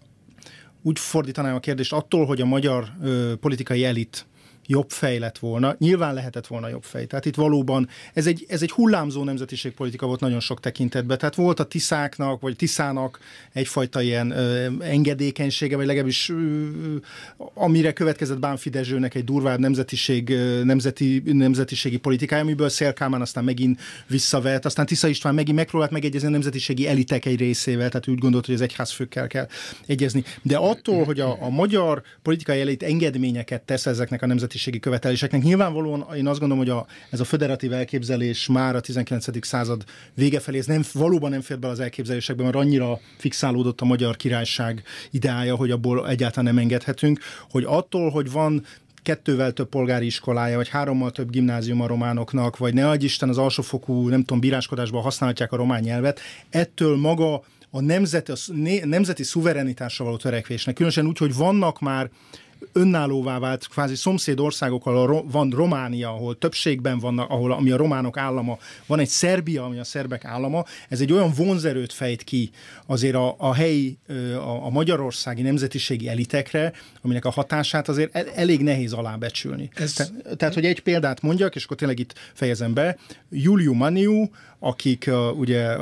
úgy fordítanám a kérdést, attól, hogy a magyar ö, politikai elit jobb fej lett volna. Nyilván lehetett volna jobb fej. Tehát itt valóban ez egy, ez egy hullámzó nemzetiségpolitika volt nagyon sok tekintetben. Tehát volt a Tiszáknak, vagy Tiszának egyfajta ilyen ö, engedékenysége, vagy legalábbis amire következett Bán Fidezsőnek egy durvább nemzetiség, ö, nemzeti, nemzetiségi politikája, amiből Szélkámán aztán megint visszavett, aztán Tisza István megint megpróbált megegyezni a nemzetiségi elitek egy részével, tehát úgy gondolt, hogy az egyházfőkkel kell egyezni. De attól, hogy a, a magyar politikai elit engedményeket tesz ezeknek a nemzeti nemzetiségi követeléseknek. Nyilvánvalóan én azt gondolom, hogy a, ez a föderatív elképzelés már a 19. század vége felé, ez nem, valóban nem fér bele az elképzelésekbe, mert annyira fixálódott a magyar királyság ideája, hogy abból egyáltalán nem engedhetünk, hogy attól, hogy van kettővel több polgári iskolája, vagy hárommal több gimnázium a románoknak, vagy ne Isten az alsófokú, nem tudom, bíráskodásban használhatják a román nyelvet, ettől maga a nemzeti, a nemzeti szuverenitásra való törekvésnek, különösen úgy, hogy vannak már önállóvá vált kvázi szomszéd országokkal, ahol van Románia, ahol többségben vannak, ahol ami a románok állama, van egy Szerbia, ami a szerbek állama, ez egy olyan vonzerőt fejt ki azért a, a helyi, a, a magyarországi nemzetiségi elitekre, aminek a hatását azért e-, elég nehéz alábecsülni. Ez... Te, tehát, hogy egy példát mondjak, és akkor tényleg itt fejezem be, Juliu Maniu, akik uh, ugye,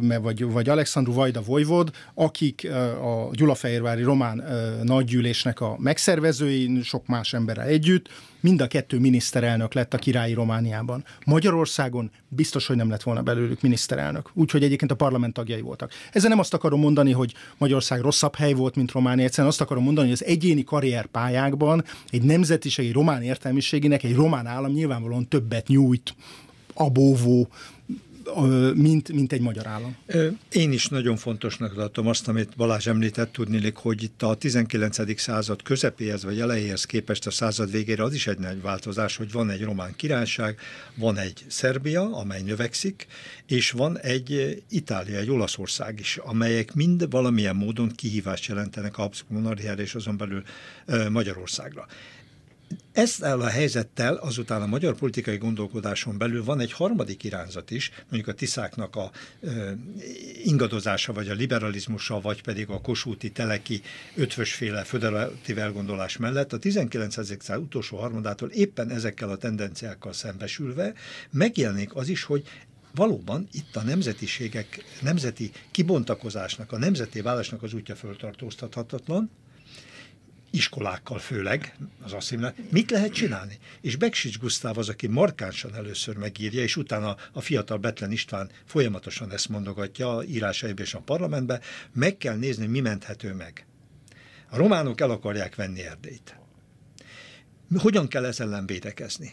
uh, vagy, vagy Alexandru Vajda Vojvod, akik uh, a Gyulafehérvári román uh, nagygyűlésnek a megszervezésére szervezőin, sok más emberrel együtt, mind a kettő miniszterelnök lett a királyi Romániában. Magyarországon biztos, hogy nem lett volna belőlük miniszterelnök, úgyhogy egyébként a parlament tagjai voltak. Ezzel nem azt akarom mondani, hogy Magyarország rosszabb hely volt, mint Románia, egyszerűen azt akarom mondani, hogy az egyéni karrierpályákban egy nemzetiségi román értelmiségének, egy román állam nyilvánvalóan többet nyújt abóvó mint, mint egy magyar állam. Én is nagyon fontosnak tartom azt, amit Balázs említett tudnélik, hogy itt a 19. század közepéhez vagy elejéhez képest a század végére az is egy nagy változás, hogy van egy román királyság, van egy Szerbia, amely növekszik, és van egy Itália, egy Olaszország is, amelyek mind valamilyen módon kihívást jelentenek a Habsburg monarchiára és azon belül Magyarországra ezzel a helyzettel azután a magyar politikai gondolkodáson belül van egy harmadik irányzat is, mondjuk a tiszáknak a ö, ingadozása, vagy a liberalizmusa, vagy pedig a kosúti teleki ötvösféle föderatív elgondolás mellett a 19. század utolsó harmadától éppen ezekkel a tendenciákkal szembesülve megjelenik az is, hogy valóban itt a nemzetiségek, nemzeti kibontakozásnak, a nemzeti válasznak az útja föltartóztathatatlan, iskolákkal főleg, az azt hiszem, mit lehet csinálni? És Beksics Gusztáv az, aki markánsan először megírja, és utána a fiatal Betlen István folyamatosan ezt mondogatja írásaiban és a parlamentben, meg kell nézni, mi menthető meg. A románok el akarják venni Erdélyt. Hogyan kell ezzel ellen védekezni?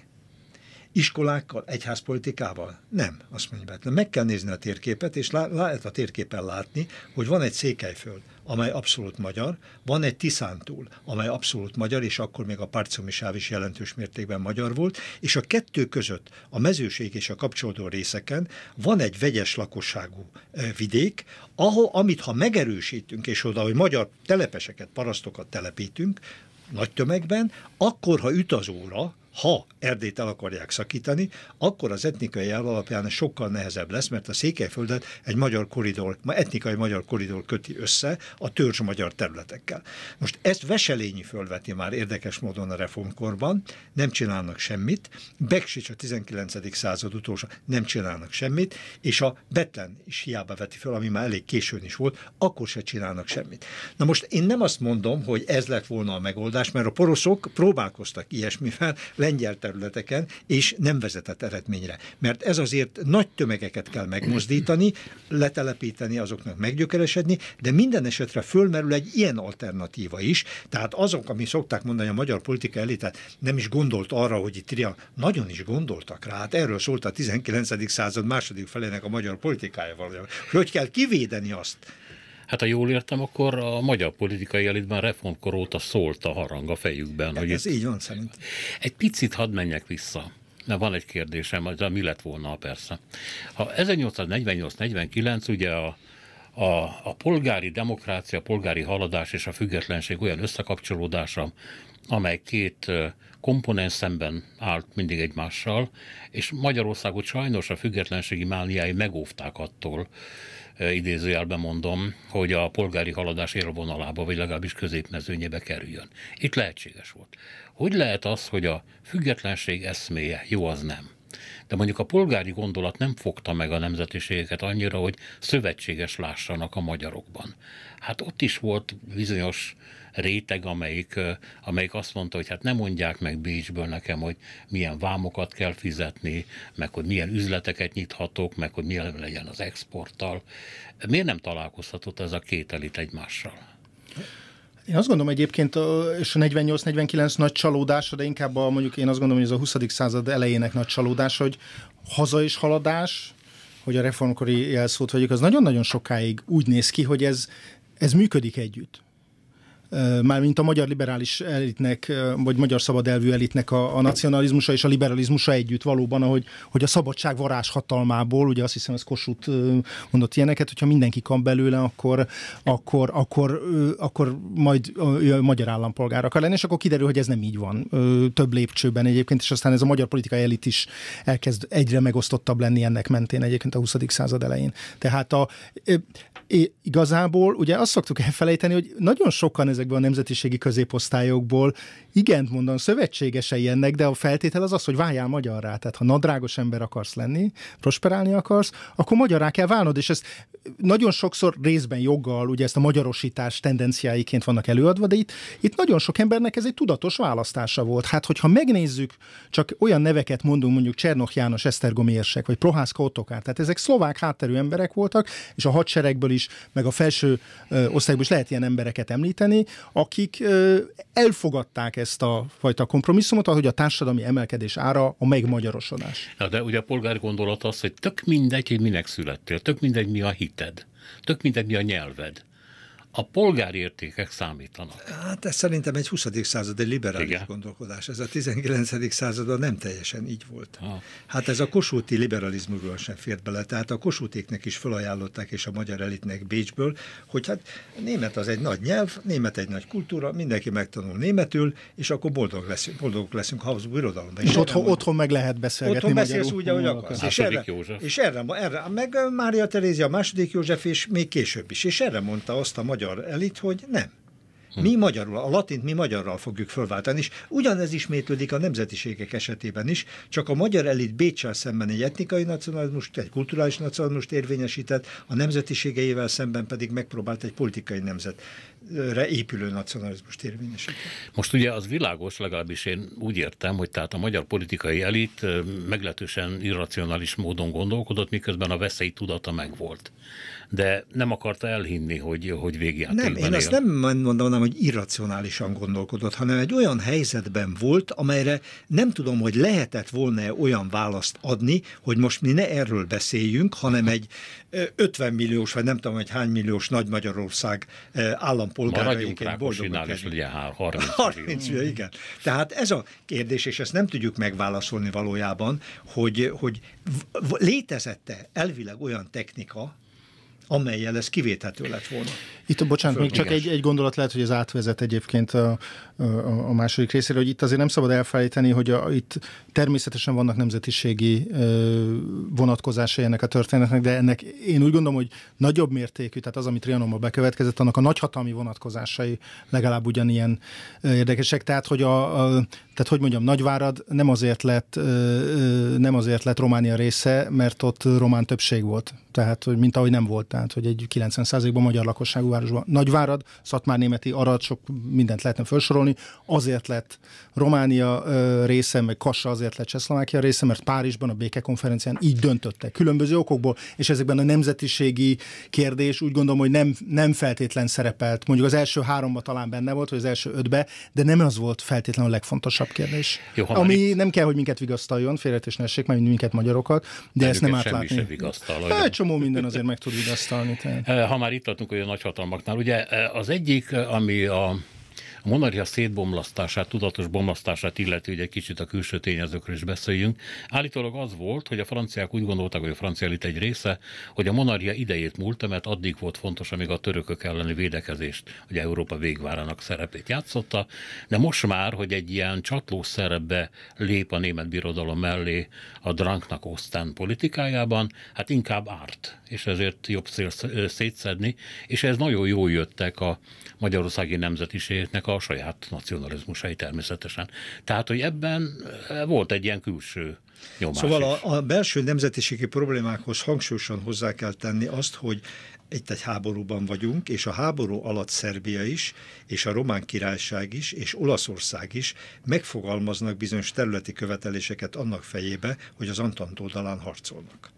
iskolákkal, egyházpolitikával? Nem, azt mondja Betlen. Hát meg kell nézni a térképet, és lehet a térképen látni, hogy van egy Székelyföld, amely abszolút magyar, van egy Tiszántúl, amely abszolút magyar, és akkor még a Parcomi sáv is jelentős mértékben magyar volt, és a kettő között, a mezőség és a kapcsolódó részeken van egy vegyes lakosságú vidék, ahol, amit ha megerősítünk, és oda, hogy magyar telepeseket, parasztokat telepítünk, nagy tömegben, akkor, ha üt az óra, ha Erdét el akarják szakítani, akkor az etnikai jel alapján sokkal nehezebb lesz, mert a Székelyföldet egy magyar koridor, ma etnikai magyar koridor köti össze a törzs magyar területekkel. Most ezt Veselényi fölveti már érdekes módon a reformkorban, nem csinálnak semmit, Beksics a 19. század utolsó nem csinálnak semmit, és a Betlen is hiába veti föl, ami már elég későn is volt, akkor se csinálnak semmit. Na most én nem azt mondom, hogy ez lett volna a megoldás, mert a poroszok próbálkoztak ilyesmivel, lengyel területeken, és nem vezetett eredményre. Mert ez azért nagy tömegeket kell megmozdítani, letelepíteni, azoknak meggyökeresedni, de minden esetre fölmerül egy ilyen alternatíva is. Tehát azok, ami szokták mondani a magyar politika elitet, nem is gondolt arra, hogy itt ria, nagyon is gondoltak rá. Hát erről szólt a 19. század második felének a magyar politikája valójában. Hogy kell kivédeni azt, hát ha jól értem, akkor a magyar politikai elitben reformkor óta szólt a harang a fejükben. Hát hogy ez itt... így van szerint. Egy picit hadd menjek vissza Na, van egy kérdésem, az mi lett volna persze. Ha 1848-49 ugye a, a, a polgári demokrácia, a polgári haladás és a függetlenség olyan összekapcsolódása, amely két komponens szemben állt mindig egymással, és Magyarországot sajnos a függetlenségi mániái megóvták attól, idézőjelben mondom, hogy a polgári haladás élvonalába, vagy legalábbis középmezőnyébe kerüljön. Itt lehetséges volt. Hogy lehet az, hogy a függetlenség eszméje jó az nem? De mondjuk a polgári gondolat nem fogta meg a nemzetiségeket annyira, hogy szövetséges lássanak a magyarokban. Hát ott is volt bizonyos réteg, amelyik, amelyik azt mondta, hogy hát nem mondják meg Bécsből nekem, hogy milyen vámokat kell fizetni, meg hogy milyen üzleteket nyithatok, meg hogy milyen legyen az exporttal. Miért nem találkozhatott ez a két elit egymással? Én azt gondolom egyébként, és a 48-49 nagy csalódása, de inkább a, mondjuk én azt gondolom, hogy ez a 20. század elejének nagy csalódása, hogy haza is haladás, hogy a reformkori jelszót vagyok, az nagyon-nagyon sokáig úgy néz ki, hogy ez, ez működik együtt mármint a magyar liberális elitnek, vagy magyar szabad elvű elitnek a, a nacionalizmusa és a liberalizmusa együtt valóban, ahogy, hogy a szabadság varázs hatalmából, ugye azt hiszem ez Kossuth mondott ilyeneket, hogyha mindenki kan belőle, akkor, akkor, akkor, akkor majd a magyar állampolgár akar lenni, és akkor kiderül, hogy ez nem így van. Több lépcsőben egyébként, és aztán ez a magyar politikai elit is elkezd egyre megosztottabb lenni ennek mentén egyébként a 20. század elején. Tehát a, igazából ugye azt szoktuk elfelejteni, hogy nagyon sokan ezekben a nemzetiségi középosztályokból igent mondan szövetségesei ennek, de a feltétel az az, hogy váljál magyarrá. Tehát ha nadrágos ember akarsz lenni, prosperálni akarsz, akkor magyarrá kell válnod, és ez nagyon sokszor részben joggal, ugye ezt a magyarosítás tendenciáiként vannak előadva, de itt, itt nagyon sok embernek ez egy tudatos választása volt. Hát, hogyha megnézzük, csak olyan neveket mondunk, mondjuk Csernok János, Esztergomi érsek, vagy Prohászka Ottokár, tehát ezek szlovák hátterű emberek voltak, és a hadseregből is, meg a felső ö, osztályból is lehet ilyen embereket említeni, akik elfogadták ezt a fajta kompromisszumot, ahogy a társadalmi emelkedés ára a megmagyarosodás. Na, de ugye a polgár gondolata az, hogy tök mindegy, hogy minek születtél, tök mindegy, mi a hited, tök mindegy, mi a nyelved a polgári értékek számítanak. Hát ez szerintem egy 20. századi liberális Igen. gondolkodás. Ez a 19. században nem teljesen így volt. Ha. Hát ez a kosúti liberalizmusról sem fért bele. Tehát a kosútéknek is felajánlották, és a magyar elitnek Bécsből, hogy hát német az egy nagy nyelv, német egy nagy kultúra, mindenki megtanul németül, és akkor boldog leszünk, boldogok leszünk Habsburg irodalomban. És otthon, mondom, otthon meg lehet beszélgetni. Otthon beszélsz úgy, ahogy akarsz. És erre, József. és erre, erre, meg Mária Terézia, a második József, és még később is. És erre mondta azt a magyar magyar elit, hogy nem. Hm. Mi magyarul, a latint mi magyarral fogjuk fölváltani, és ugyanez ismétlődik a nemzetiségek esetében is, csak a magyar elit Bécsel szemben egy etnikai nacionalizmust, egy kulturális nacionalizmust érvényesített, a nemzetiségeivel szemben pedig megpróbált egy politikai nemzetre épülő nacionalizmust érvényesíteni. Most ugye az világos, legalábbis én úgy értem, hogy tehát a magyar politikai elit meglehetősen irracionális módon gondolkodott, miközben a veszély tudata megvolt de nem akarta elhinni, hogy, hogy végig Nem, én él. azt nem mondanám, hogy irracionálisan gondolkodott, hanem egy olyan helyzetben volt, amelyre nem tudom, hogy lehetett volna -e olyan választ adni, hogy most mi ne erről beszéljünk, hanem egy 50 milliós, vagy nem tudom, hogy hány milliós Nagy Magyarország Maradjunk rá, is ugye 30 30 millió, igen. Tehát ez a kérdés, és ezt nem tudjuk megválaszolni valójában, hogy, hogy létezette elvileg olyan technika, amelyel ez kivéthető lett volna. Itt, bocsánat, még csak egy, egy gondolat lehet, hogy ez átvezet egyébként a, a második részére, hogy itt azért nem szabad elfelejteni, hogy a, itt természetesen vannak nemzetiségi vonatkozásai ennek a történetnek, de ennek én úgy gondolom, hogy nagyobb mértékű, tehát az, amit Trianonban bekövetkezett, annak a nagyhatalmi vonatkozásai legalább ugyanilyen érdekesek. Tehát, hogy a, a tehát hogy mondjam, Nagyvárad nem azért lett, nem azért lett Románia része, mert ott román többség volt. Tehát, hogy mint ahogy nem volt, tehát, hogy egy 90%-ban magyar lakosságú városban. Nagyvárad, Szatmár-Németi, Arad, sok mindent lehetne felsorolni, összehasonlítani. Azért lett Románia része, meg Kassa azért lett Csehszlovákia része, mert Párizsban a békekonferencián így döntöttek. Különböző okokból, és ezekben a nemzetiségi kérdés úgy gondolom, hogy nem, nem feltétlen szerepelt. Mondjuk az első háromba talán benne volt, vagy az első ötbe, de nem az volt feltétlenül a legfontosabb kérdés. Jó, Ami itt... nem kell, hogy minket vigasztaljon, félretés ne mert minket magyarokat, de, Egy ezt nem átlátni. Semmi vigasztal. Hát, csomó minden azért meg tud vigasztalni. Tehát. Ha már itt tartunk olyan nagyhatalmaknál, ugye az egyik, ami a monarchia szétbomlasztását, tudatos bomlasztását illeti, hogy egy kicsit a külső tényezőkről is beszéljünk. Állítólag az volt, hogy a franciák úgy gondolták, hogy a francia elit egy része, hogy a monarchia idejét múlt, mert addig volt fontos, amíg a törökök elleni védekezést, hogy Európa végvárának szerepét játszotta, de most már, hogy egy ilyen csatlós szerepbe lép a német birodalom mellé a Dranknak osztán politikájában, hát inkább árt, és ezért jobb szétszedni, és ez nagyon jól jöttek a magyarországi nemzetiségnek a saját nacionalizmusai természetesen. Tehát, hogy ebben eh, volt egy ilyen külső nyomás Szóval a, a belső nemzetiségi problémákhoz hangsúlyosan hozzá kell tenni azt, hogy itt egy háborúban vagyunk, és a háború alatt Szerbia is, és a Román Királyság is, és Olaszország is megfogalmaznak bizonyos területi követeléseket annak fejébe, hogy az Antant oldalán harcolnak.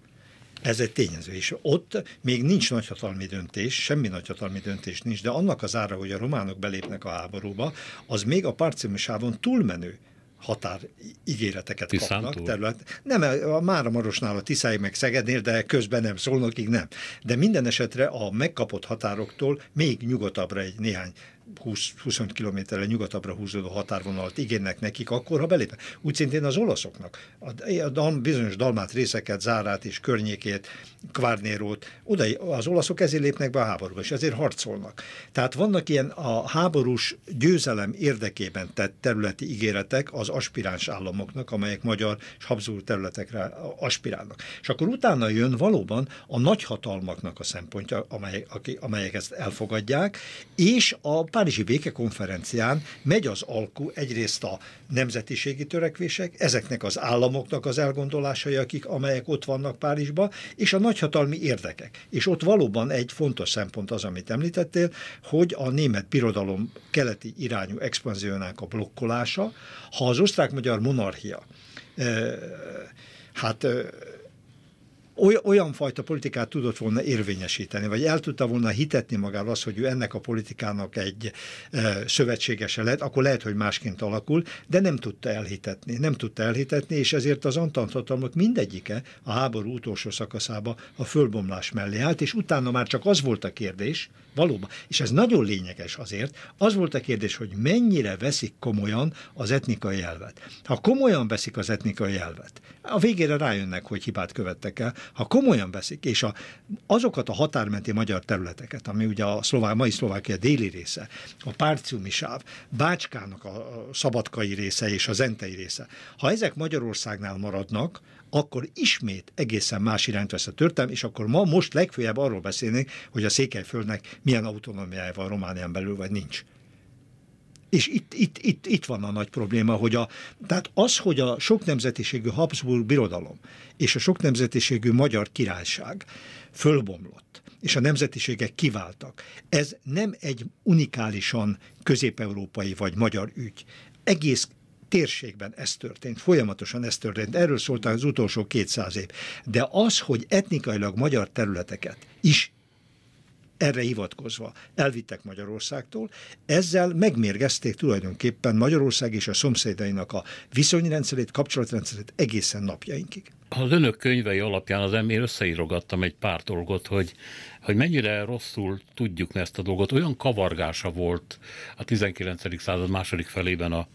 Ez egy tényező, és ott még nincs nagyhatalmi döntés, semmi nagyhatalmi döntés nincs, de annak az ára, hogy a románok belépnek a háborúba, az még a parcimusávon túlmenő határ ígéreteket kapnak. Terület. Nem, a marosnál a Tiszáj meg Szegednél, de közben nem, Szolnokig nem. De minden esetre a megkapott határoktól még nyugatabbra egy néhány 20-25 kilométerre nyugatabbra húzódó határvonalat igénynek nekik akkor, ha belépnek. Úgy szintén az olaszoknak. A dal, bizonyos dalmát részeket, zárát és környékét, kvárnérót, oda az olaszok ezért lépnek be a háborúba, és ezért harcolnak. Tehát vannak ilyen a háborús győzelem érdekében tett területi ígéretek az aspiráns államoknak, amelyek magyar és habzúr területekre aspirálnak. És akkor utána jön valóban a nagyhatalmaknak a szempontja, amely, amelyek ezt elfogadják, és a Párizsi békekonferencián megy az alkú egyrészt a nemzetiségi törekvések, ezeknek az államoknak az elgondolásai, akik, amelyek ott vannak Párizsban, és a nagyhatalmi érdekek. És ott valóban egy fontos szempont az, amit említettél, hogy a német birodalom keleti irányú expanziónák a blokkolása, ha az osztrák-magyar monarchia eh, hát eh, olyan fajta politikát tudott volna érvényesíteni, vagy el tudta volna hitetni magával, az, hogy ő ennek a politikának egy e, szövetségese lett, akkor lehet, hogy másként alakul, de nem tudta elhitetni. Nem tudta elhitetni, és ezért az Antant hatalmak mindegyike a háború utolsó szakaszába a fölbomlás mellé állt, és utána már csak az volt a kérdés, valóban, és ez nagyon lényeges azért, az volt a kérdés, hogy mennyire veszik komolyan az etnikai elvet. Ha komolyan veszik az etnikai elvet, a végére rájönnek, hogy hibát követtek el, ha komolyan veszik, és a, azokat a határmenti magyar területeket, ami ugye a szlovák, mai Szlovákia déli része, a Párciumi sáv, Bácskának a szabadkai része és a zentei része, ha ezek Magyarországnál maradnak, akkor ismét egészen más irányt vesz a történelem, és akkor ma most legfőjebb arról beszélnénk, hogy a Székelyföldnek milyen autonómiája van Románián belül, vagy nincs. És itt, itt, itt, itt van a nagy probléma, hogy a, tehát az, hogy a sok nemzetiségű Habsburg birodalom és a sok nemzetiségű magyar királyság fölbomlott, és a nemzetiségek kiváltak, ez nem egy unikálisan közép-európai vagy magyar ügy. Egész térségben ez történt, folyamatosan ez történt, erről szóltak az utolsó 200 év. De az, hogy etnikailag magyar területeket is erre hivatkozva elvittek Magyarországtól, ezzel megmérgezték tulajdonképpen Magyarország és a szomszédainak a viszonyrendszerét, kapcsolatrendszerét egészen napjainkig az önök könyvei alapján az ember összeírogattam egy pár dolgot, hogy, hogy mennyire rosszul tudjuk ezt a dolgot. Olyan kavargása volt a 19. század második felében a,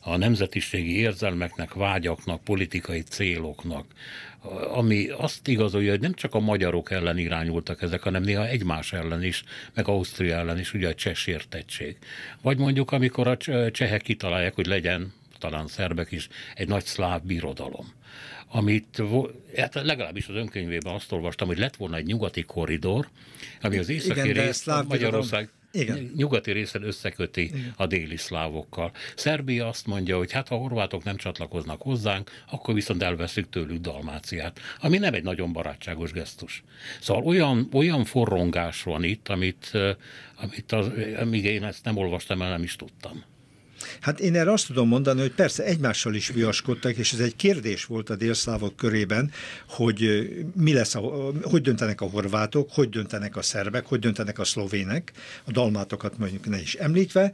a nemzetiségi érzelmeknek, vágyaknak, politikai céloknak, ami azt igazolja, hogy nem csak a magyarok ellen irányultak ezek, hanem néha egymás ellen is, meg Ausztria ellen is, ugye a cseh sértettség. Vagy mondjuk, amikor a csehek kitalálják, hogy legyen talán szerbek is, egy nagy szláv birodalom. Amit hát legalábbis az önkönyvében azt olvastam, hogy lett volna egy nyugati korridor, ami az északi Igen, rész Magyarország igen. nyugati részen összeköti Igen. a déli szlávokkal. Szerbia azt mondja, hogy hát ha horvátok nem csatlakoznak hozzánk, akkor viszont elveszük tőlük Dalmáciát, ami nem egy nagyon barátságos gesztus. Szóval olyan, olyan forrongás van itt, amit, eh, amit az, amíg én ezt nem olvastam el, nem is tudtam. Hát én erre azt tudom mondani, hogy persze egymással is viaskodtak, és ez egy kérdés volt a délszlávok körében, hogy mi lesz, a, hogy döntenek a horvátok, hogy döntenek a szerbek, hogy döntenek a szlovének, a dalmátokat mondjuk ne is említve,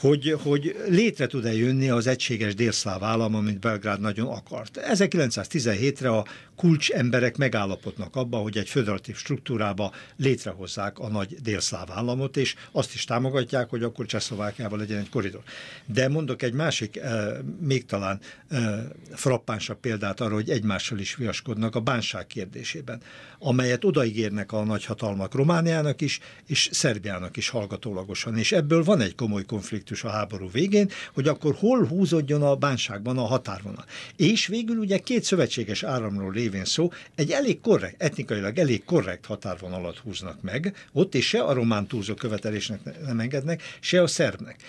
hogy, hogy létre tud-e jönni az egységes délszláv állam, amit Belgrád nagyon akart. 1917-re a kulcsemberek megállapodnak abban, hogy egy föderatív struktúrába létrehozzák a nagy délszláv államot, és azt is támogatják, hogy akkor Csehszlovákiával legyen egy koridor. De mondok egy másik, eh, még talán eh, frappánsabb példát arra, hogy egymással is viaskodnak a bánság kérdésében, amelyet odaígérnek a nagyhatalmak Romániának is, és Szerbiának is hallgatólagosan. És ebből van egy komoly konfliktus a háború végén, hogy akkor hol húzódjon a bánságban a határvonal. És végül ugye két szövetséges áramról lévő révén szó, egy elég korrekt, etnikailag elég korrekt határvonalat húznak meg, ott és se a román túlzó követelésnek nem engednek, se a szerbnek.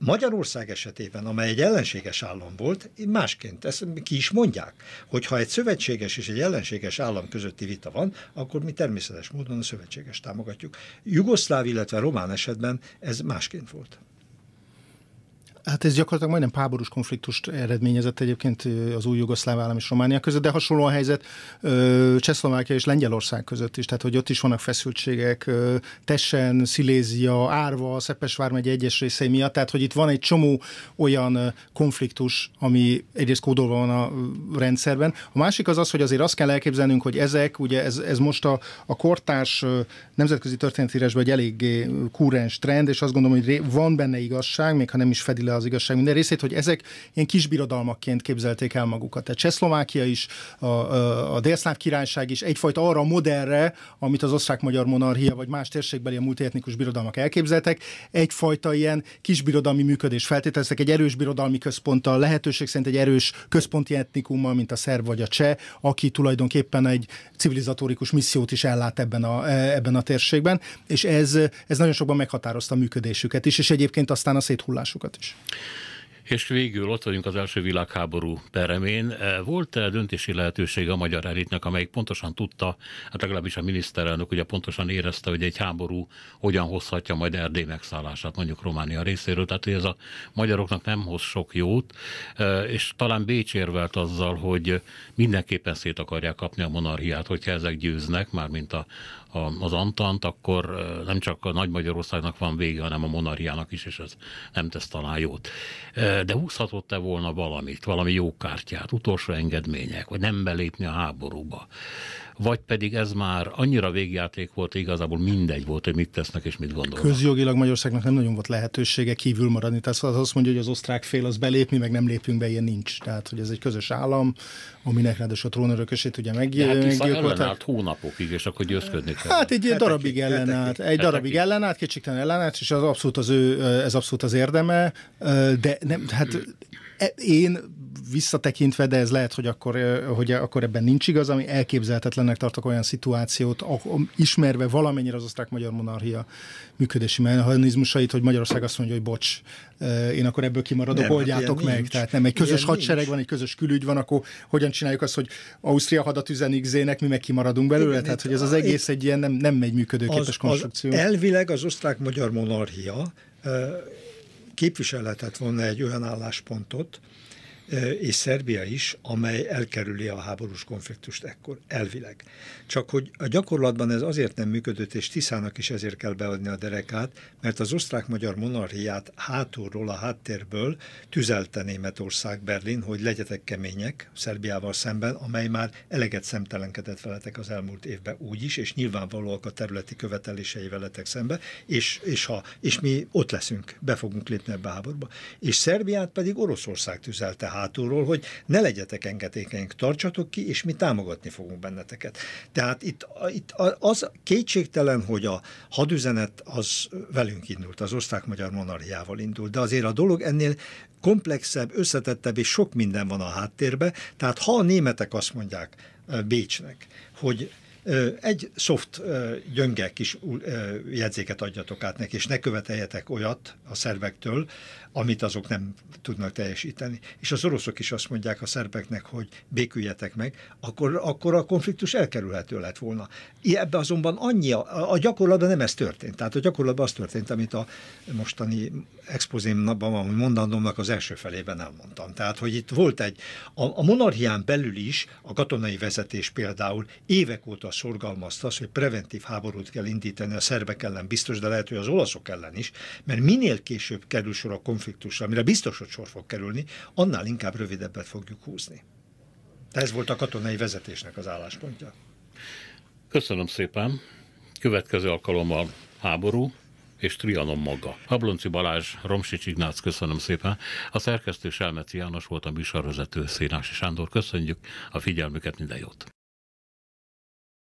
Magyarország esetében, amely egy ellenséges állam volt, másként, ezt ki is mondják, hogy ha egy szövetséges és egy ellenséges állam közötti vita van, akkor mi természetes módon a szövetséges támogatjuk. Jugoszláv, illetve román esetben ez másként volt. Hát ez gyakorlatilag majdnem háborús konfliktust eredményezett egyébként az új jugoszláv állam és Románia között, de hasonló a helyzet Csehszlovákia és Lengyelország között is, tehát hogy ott is vannak feszültségek, Tessen, Szilézia, Árva, Szepesvár, megy egyes részei miatt, tehát hogy itt van egy csomó olyan konfliktus, ami egyrészt kódolva van a rendszerben. A másik az az, hogy azért azt kell elképzelnünk, hogy ezek, ugye ez, ez most a, a kortárs nemzetközi történetírásban egy eléggé kúrens trend, és azt gondolom, hogy van benne igazság, még ha nem is fedi le az igazság minden részét, hogy ezek ilyen kisbirodalmakként képzelték el magukat. Tehát Csehszlovákia is, a, a, Délszláv királyság is egyfajta arra a modellre, amit az osztrák-magyar monarchia vagy más térségbeli a multietnikus birodalmak elképzeltek, egyfajta ilyen kisbirodalmi működés feltételeztek, egy erős birodalmi központtal, lehetőség szerint egy erős központi etnikummal, mint a szerb vagy a cseh, aki tulajdonképpen egy civilizatórikus missziót is ellát ebben a, e, ebben a térségben, és ez, ez nagyon sokban meghatározta a működésüket is, és egyébként aztán a széthullásukat is. És végül ott vagyunk az első világháború peremén. Volt -e döntési lehetősége a magyar elitnek, amelyik pontosan tudta, hát legalábbis a miniszterelnök ugye pontosan érezte, hogy egy háború hogyan hozhatja majd Erdély megszállását mondjuk Románia részéről, tehát hogy ez a magyaroknak nem hoz sok jót, és talán Bécs érvelt azzal, hogy mindenképpen szét akarják kapni a monarchiát, hogyha ezek győznek, mármint a, az Antant, akkor nem csak a Nagy Magyarországnak van vége, hanem a Monariának is, és ez nem tesz talán jót. De húzhatott-e volna valamit, valami jó kártyát, utolsó engedmények, vagy nem belépni a háborúba? vagy pedig ez már annyira végjáték volt, igazából mindegy volt, hogy mit tesznek és mit gondolnak. Közjogilag Magyarországnak nem nagyon volt lehetősége kívül maradni, tehát szóval az azt mondja, hogy az osztrák fél az belép, mi meg nem lépünk be, ilyen nincs. Tehát, hogy ez egy közös állam, aminek ráadásul a trónörökösét ugye hát meggyilkolták. hát ellenállt hónapokig, és akkor győzködni kell. Hát egy hetekig, darabig ellenállt, egy darabig ellenállt, kicsit ellenállt, és az abszolút az ő, ez abszolút az érdeme, de nem, hát E, én visszatekintve, de ez lehet, hogy akkor, hogy akkor ebben nincs igaz, ami elképzelhetetlennek tartok olyan szituációt, ismerve valamennyire az osztrák-magyar monarchia működési mechanizmusait, hogy Magyarország azt mondja, hogy bocs, én akkor ebből kimaradok, nem, hát oldjátok hát meg. Nincs. Tehát nem egy közös ilyen hadsereg nincs. van, egy közös külügy van, akkor hogyan csináljuk azt, hogy Ausztria hadat üzenik, zének, mi meg kimaradunk belőle? Igen, tehát, hogy ez az egész egy ilyen nem, nem egy működőképes az, konstrukció. Az elvileg az osztrák-magyar monarchia képviselhetett volna egy olyan álláspontot, és Szerbia is, amely elkerüli a háborús konfliktust ekkor, elvileg. Csak hogy a gyakorlatban ez azért nem működött, és Tiszának is ezért kell beadni a derekát, mert az osztrák-magyar monarchiát hátulról, a háttérből tüzelte Németország Berlin, hogy legyetek kemények Szerbiával szemben, amely már eleget szemtelenkedett veletek az elmúlt évben úgy is, és nyilvánvalóak a területi követelései veletek szembe, és, és, ha, és mi ott leszünk, be fogunk lépni ebbe a háborba És Szerbiát pedig Oroszország tüzelte hátulról, hogy ne legyetek engedékenyek, tartsatok ki, és mi támogatni fogunk benneteket. Tehát itt, itt az kétségtelen, hogy a hadüzenet az velünk indult, az osztrák-magyar monarchiával indult, de azért a dolog ennél komplexebb, összetettebb, és sok minden van a háttérbe. Tehát ha a németek azt mondják Bécsnek, hogy egy soft gyönge kis jegyzéket adjatok át neki, és ne követeljetek olyat a szervektől, amit azok nem tudnak teljesíteni. És az oroszok is azt mondják a szerbeknek, hogy béküljetek meg, akkor, akkor a konfliktus elkerülhető lett volna. Ebbe azonban annyi, a, a gyakorlatban nem ez történt. Tehát a gyakorlatban az történt, amit a mostani expozémban, ami mondandomnak az első felében elmondtam. Tehát, hogy itt volt egy, a, a monarchián belül is a katonai vezetés például évek óta szorgalmazta azt, hogy preventív háborút kell indítani a szerbek ellen biztos, de lehet, hogy az olaszok ellen is, mert minél később kerül sor a konfliktus, konfliktusra, amire biztos, hogy sor fog kerülni, annál inkább rövidebbet fogjuk húzni. De ez volt a katonai vezetésnek az álláspontja. Köszönöm szépen. Következő alkalommal háború és Trianon maga. Ablonci Balázs, Romsics Ignác, köszönöm szépen. A szerkesztő Selmeci János volt a műsorvezető Szénási Sándor. Köszönjük a figyelmüket, minden jót!